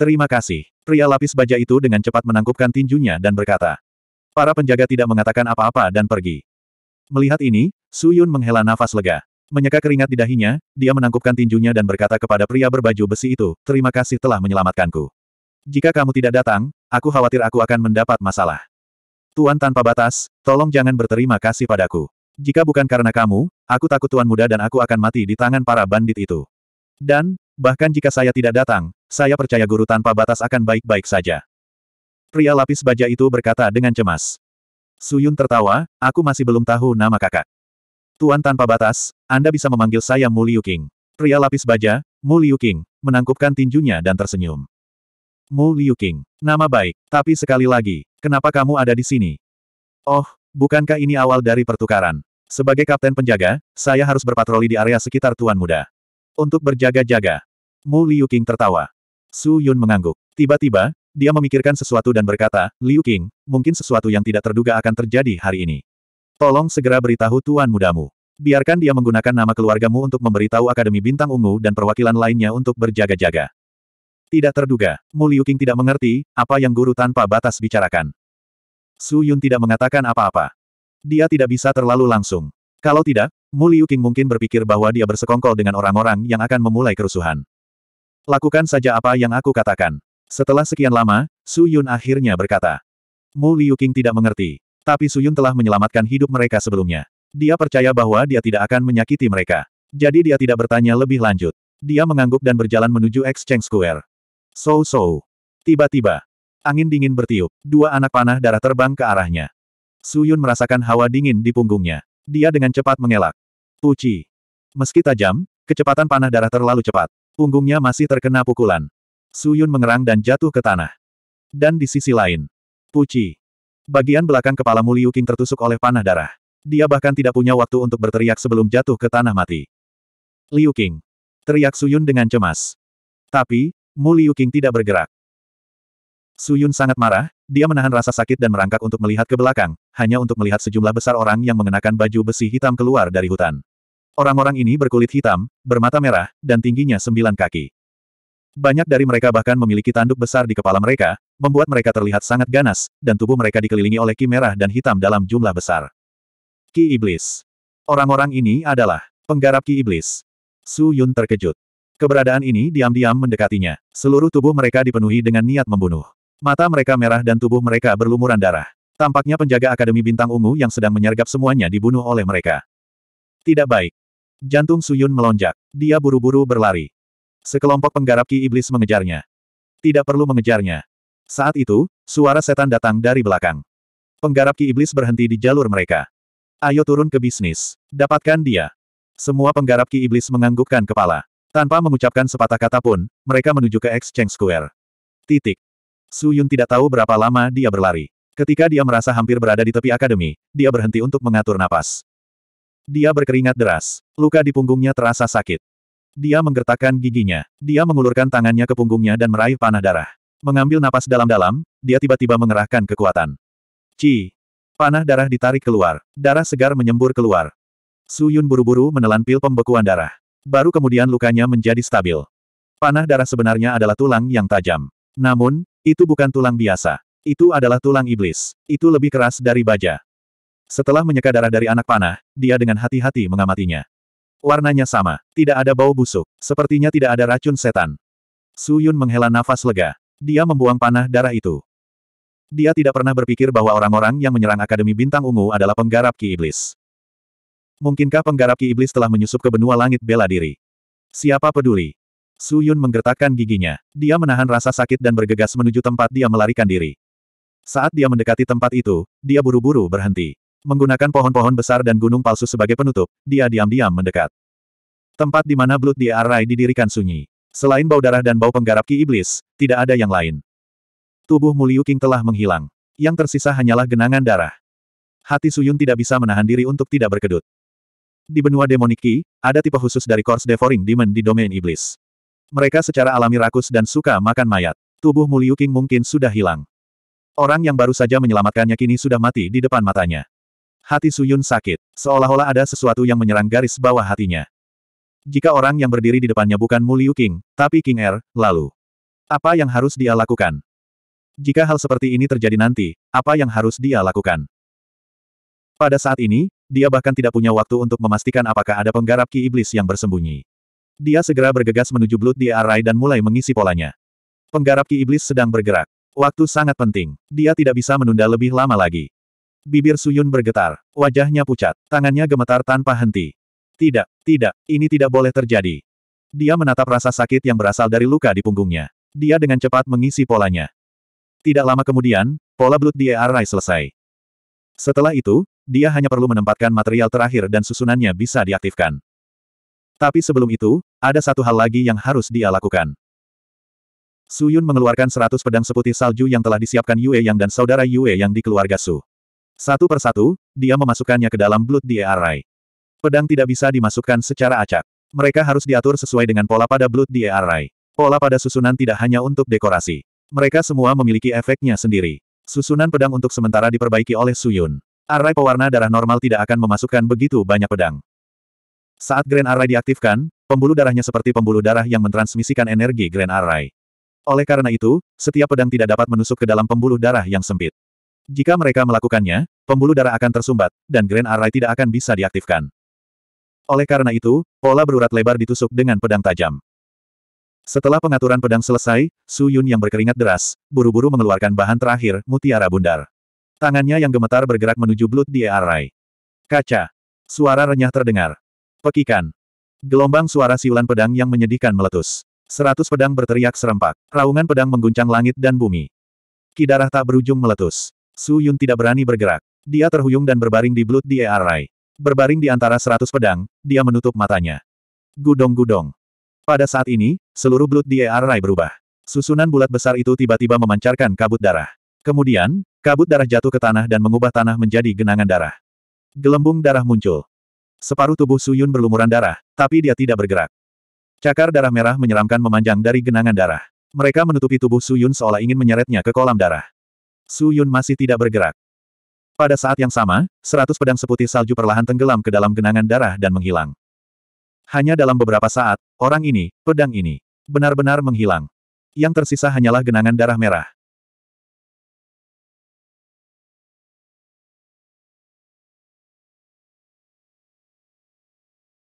Terima kasih. Pria lapis baja itu dengan cepat menangkupkan tinjunya dan berkata. Para penjaga tidak mengatakan apa-apa dan pergi. Melihat ini, Su Yun menghela nafas lega. Menyeka keringat di dahinya, dia menangkupkan tinjunya dan berkata kepada pria berbaju besi itu, terima kasih telah menyelamatkanku. Jika kamu tidak datang, Aku khawatir aku akan mendapat masalah. Tuan tanpa batas, tolong jangan berterima kasih padaku. Jika bukan karena kamu, aku takut tuan muda dan aku akan mati di tangan para bandit itu. Dan, bahkan jika saya tidak datang, saya percaya guru tanpa batas akan baik-baik saja. Pria lapis baja itu berkata dengan cemas. Suyun tertawa, aku masih belum tahu nama kakak. Tuan tanpa batas, Anda bisa memanggil saya Mu Liu King. Pria lapis baja, Mu Liu King, menangkupkan tinjunya dan tersenyum. Mu Liu King. Nama baik, tapi sekali lagi, kenapa kamu ada di sini? Oh, bukankah ini awal dari pertukaran? Sebagai kapten penjaga, saya harus berpatroli di area sekitar Tuan Muda. Untuk berjaga-jaga. Mu Liu King tertawa. Su Yun mengangguk. Tiba-tiba, dia memikirkan sesuatu dan berkata, Liu King, mungkin sesuatu yang tidak terduga akan terjadi hari ini. Tolong segera beritahu Tuan Mudamu. Biarkan dia menggunakan nama keluargamu untuk memberitahu Akademi Bintang Ungu dan perwakilan lainnya untuk berjaga-jaga. Tidak terduga, Mu Liuking tidak mengerti, apa yang guru tanpa batas bicarakan. Su Yun tidak mengatakan apa-apa. Dia tidak bisa terlalu langsung. Kalau tidak, Mu Liuking mungkin berpikir bahwa dia bersekongkol dengan orang-orang yang akan memulai kerusuhan. Lakukan saja apa yang aku katakan. Setelah sekian lama, Su Yun akhirnya berkata. Mu Liuking tidak mengerti. Tapi Su Yun telah menyelamatkan hidup mereka sebelumnya. Dia percaya bahwa dia tidak akan menyakiti mereka. Jadi dia tidak bertanya lebih lanjut. Dia mengangguk dan berjalan menuju Exchange Square. So-so. Tiba-tiba. Angin dingin bertiup. Dua anak panah darah terbang ke arahnya. Suyun merasakan hawa dingin di punggungnya. Dia dengan cepat mengelak. Puci. Meski tajam, kecepatan panah darah terlalu cepat. Punggungnya masih terkena pukulan. Suyun mengerang dan jatuh ke tanah. Dan di sisi lain. Puci. Bagian belakang kepala Muliu King tertusuk oleh panah darah. Dia bahkan tidak punya waktu untuk berteriak sebelum jatuh ke tanah mati. Liu King. Teriak Suyun dengan cemas. Tapi, Mu Liu King tidak bergerak. Su Yun sangat marah, dia menahan rasa sakit dan merangkak untuk melihat ke belakang, hanya untuk melihat sejumlah besar orang yang mengenakan baju besi hitam keluar dari hutan. Orang-orang ini berkulit hitam, bermata merah, dan tingginya sembilan kaki. Banyak dari mereka bahkan memiliki tanduk besar di kepala mereka, membuat mereka terlihat sangat ganas, dan tubuh mereka dikelilingi oleh ki merah dan hitam dalam jumlah besar. Ki Iblis. Orang-orang ini adalah penggarap Ki Iblis. Su Yun terkejut. Keberadaan ini diam-diam mendekatinya. Seluruh tubuh mereka dipenuhi dengan niat membunuh. Mata mereka merah dan tubuh mereka berlumuran darah. Tampaknya penjaga Akademi Bintang Ungu yang sedang menyergap semuanya dibunuh oleh mereka. Tidak baik. Jantung Suyun melonjak. Dia buru-buru berlari. Sekelompok penggarap Ki Iblis mengejarnya. Tidak perlu mengejarnya. Saat itu, suara setan datang dari belakang. Penggarap Ki Iblis berhenti di jalur mereka. Ayo turun ke bisnis. Dapatkan dia. Semua penggarap Ki Iblis menganggukkan kepala. Tanpa mengucapkan sepatah kata pun, mereka menuju ke Exchange Square. Titik. Su Yun tidak tahu berapa lama dia berlari. Ketika dia merasa hampir berada di tepi akademi, dia berhenti untuk mengatur napas. Dia berkeringat deras. Luka di punggungnya terasa sakit. Dia menggertakkan giginya. Dia mengulurkan tangannya ke punggungnya dan meraih panah darah. Mengambil napas dalam-dalam, dia tiba-tiba mengerahkan kekuatan. Ci. Panah darah ditarik keluar. Darah segar menyembur keluar. Su Yun buru-buru menelan pil pembekuan darah. Baru kemudian lukanya menjadi stabil. Panah darah sebenarnya adalah tulang yang tajam. Namun, itu bukan tulang biasa. Itu adalah tulang iblis. Itu lebih keras dari baja. Setelah menyeka darah dari anak panah, dia dengan hati-hati mengamatinya. Warnanya sama. Tidak ada bau busuk. Sepertinya tidak ada racun setan. Su Yun menghela nafas lega. Dia membuang panah darah itu. Dia tidak pernah berpikir bahwa orang-orang yang menyerang Akademi Bintang Ungu adalah penggarap Ki Iblis. Mungkinkah penggarap ki iblis telah menyusup ke benua langit bela diri? Siapa peduli? Su Yun menggertakkan giginya. Dia menahan rasa sakit dan bergegas menuju tempat dia melarikan diri. Saat dia mendekati tempat itu, dia buru-buru berhenti. Menggunakan pohon-pohon besar dan gunung palsu sebagai penutup, dia diam-diam mendekat. Tempat di mana Blood Diarai Arai didirikan sunyi. Selain bau darah dan bau penggarap ki iblis, tidak ada yang lain. Tubuh Muliu King telah menghilang. Yang tersisa hanyalah genangan darah. Hati Suyun tidak bisa menahan diri untuk tidak berkedut. Di benua demoniki, ada tipe khusus dari kors Devouring Demon di domain iblis. Mereka secara alami rakus dan suka makan mayat. Tubuh Muliu King mungkin sudah hilang. Orang yang baru saja menyelamatkannya kini sudah mati di depan matanya. Hati Suyun sakit, seolah-olah ada sesuatu yang menyerang garis bawah hatinya. Jika orang yang berdiri di depannya bukan Muliu King, tapi King Er, lalu apa yang harus dia lakukan? Jika hal seperti ini terjadi nanti, apa yang harus dia lakukan? Pada saat ini, dia bahkan tidak punya waktu untuk memastikan apakah ada penggarap ki iblis yang bersembunyi. Dia segera bergegas menuju Blood di Arai dan mulai mengisi polanya. Penggarap ki iblis sedang bergerak. Waktu sangat penting. Dia tidak bisa menunda lebih lama lagi. Bibir Suyun bergetar. Wajahnya pucat. Tangannya gemetar tanpa henti. Tidak, tidak, ini tidak boleh terjadi. Dia menatap rasa sakit yang berasal dari luka di punggungnya. Dia dengan cepat mengisi polanya. Tidak lama kemudian, pola Blood di Arai selesai. Setelah itu, dia hanya perlu menempatkan material terakhir dan susunannya bisa diaktifkan. Tapi sebelum itu, ada satu hal lagi yang harus dia lakukan. Su Yun mengeluarkan seratus pedang seputih salju yang telah disiapkan Yue Yang dan saudara Yue Yang di keluarga Su. Satu persatu, dia memasukkannya ke dalam blood di Array. Pedang tidak bisa dimasukkan secara acak. Mereka harus diatur sesuai dengan pola pada blood di Array. Pola pada susunan tidak hanya untuk dekorasi. Mereka semua memiliki efeknya sendiri. Susunan pedang untuk sementara diperbaiki oleh Su Yun. Array pewarna darah normal tidak akan memasukkan begitu banyak pedang. Saat Grand array diaktifkan, pembuluh darahnya seperti pembuluh darah yang mentransmisikan energi Grand array. Oleh karena itu, setiap pedang tidak dapat menusuk ke dalam pembuluh darah yang sempit. Jika mereka melakukannya, pembuluh darah akan tersumbat, dan Grand array tidak akan bisa diaktifkan. Oleh karena itu, pola berurat lebar ditusuk dengan pedang tajam. Setelah pengaturan pedang selesai, Su Yun yang berkeringat deras, buru-buru mengeluarkan bahan terakhir, mutiara bundar. Tangannya yang gemetar bergerak menuju Blood di Array. Kaca. Suara renyah terdengar. Pekikan. Gelombang suara siulan pedang yang menyedihkan meletus. Seratus pedang berteriak serempak. Raungan pedang mengguncang langit dan bumi. Kidarah tak berujung meletus. Su Yun tidak berani bergerak. Dia terhuyung dan berbaring di Blood di Array. Berbaring di antara seratus pedang, dia menutup matanya. Gudong-gudong. Pada saat ini, seluruh Blood di Array berubah. Susunan bulat besar itu tiba-tiba memancarkan kabut darah. Kemudian, Kabut darah jatuh ke tanah dan mengubah tanah menjadi genangan darah. Gelembung darah muncul. Separuh tubuh Suyun berlumuran darah, tapi dia tidak bergerak. Cakar darah merah menyeramkan memanjang dari genangan darah. Mereka menutupi tubuh Suyun seolah ingin menyeretnya ke kolam darah. Suyun masih tidak bergerak. Pada saat yang sama, seratus pedang seputih salju perlahan tenggelam ke dalam genangan darah dan menghilang. Hanya dalam beberapa saat, orang ini, pedang ini, benar-benar menghilang. Yang tersisa hanyalah genangan darah merah.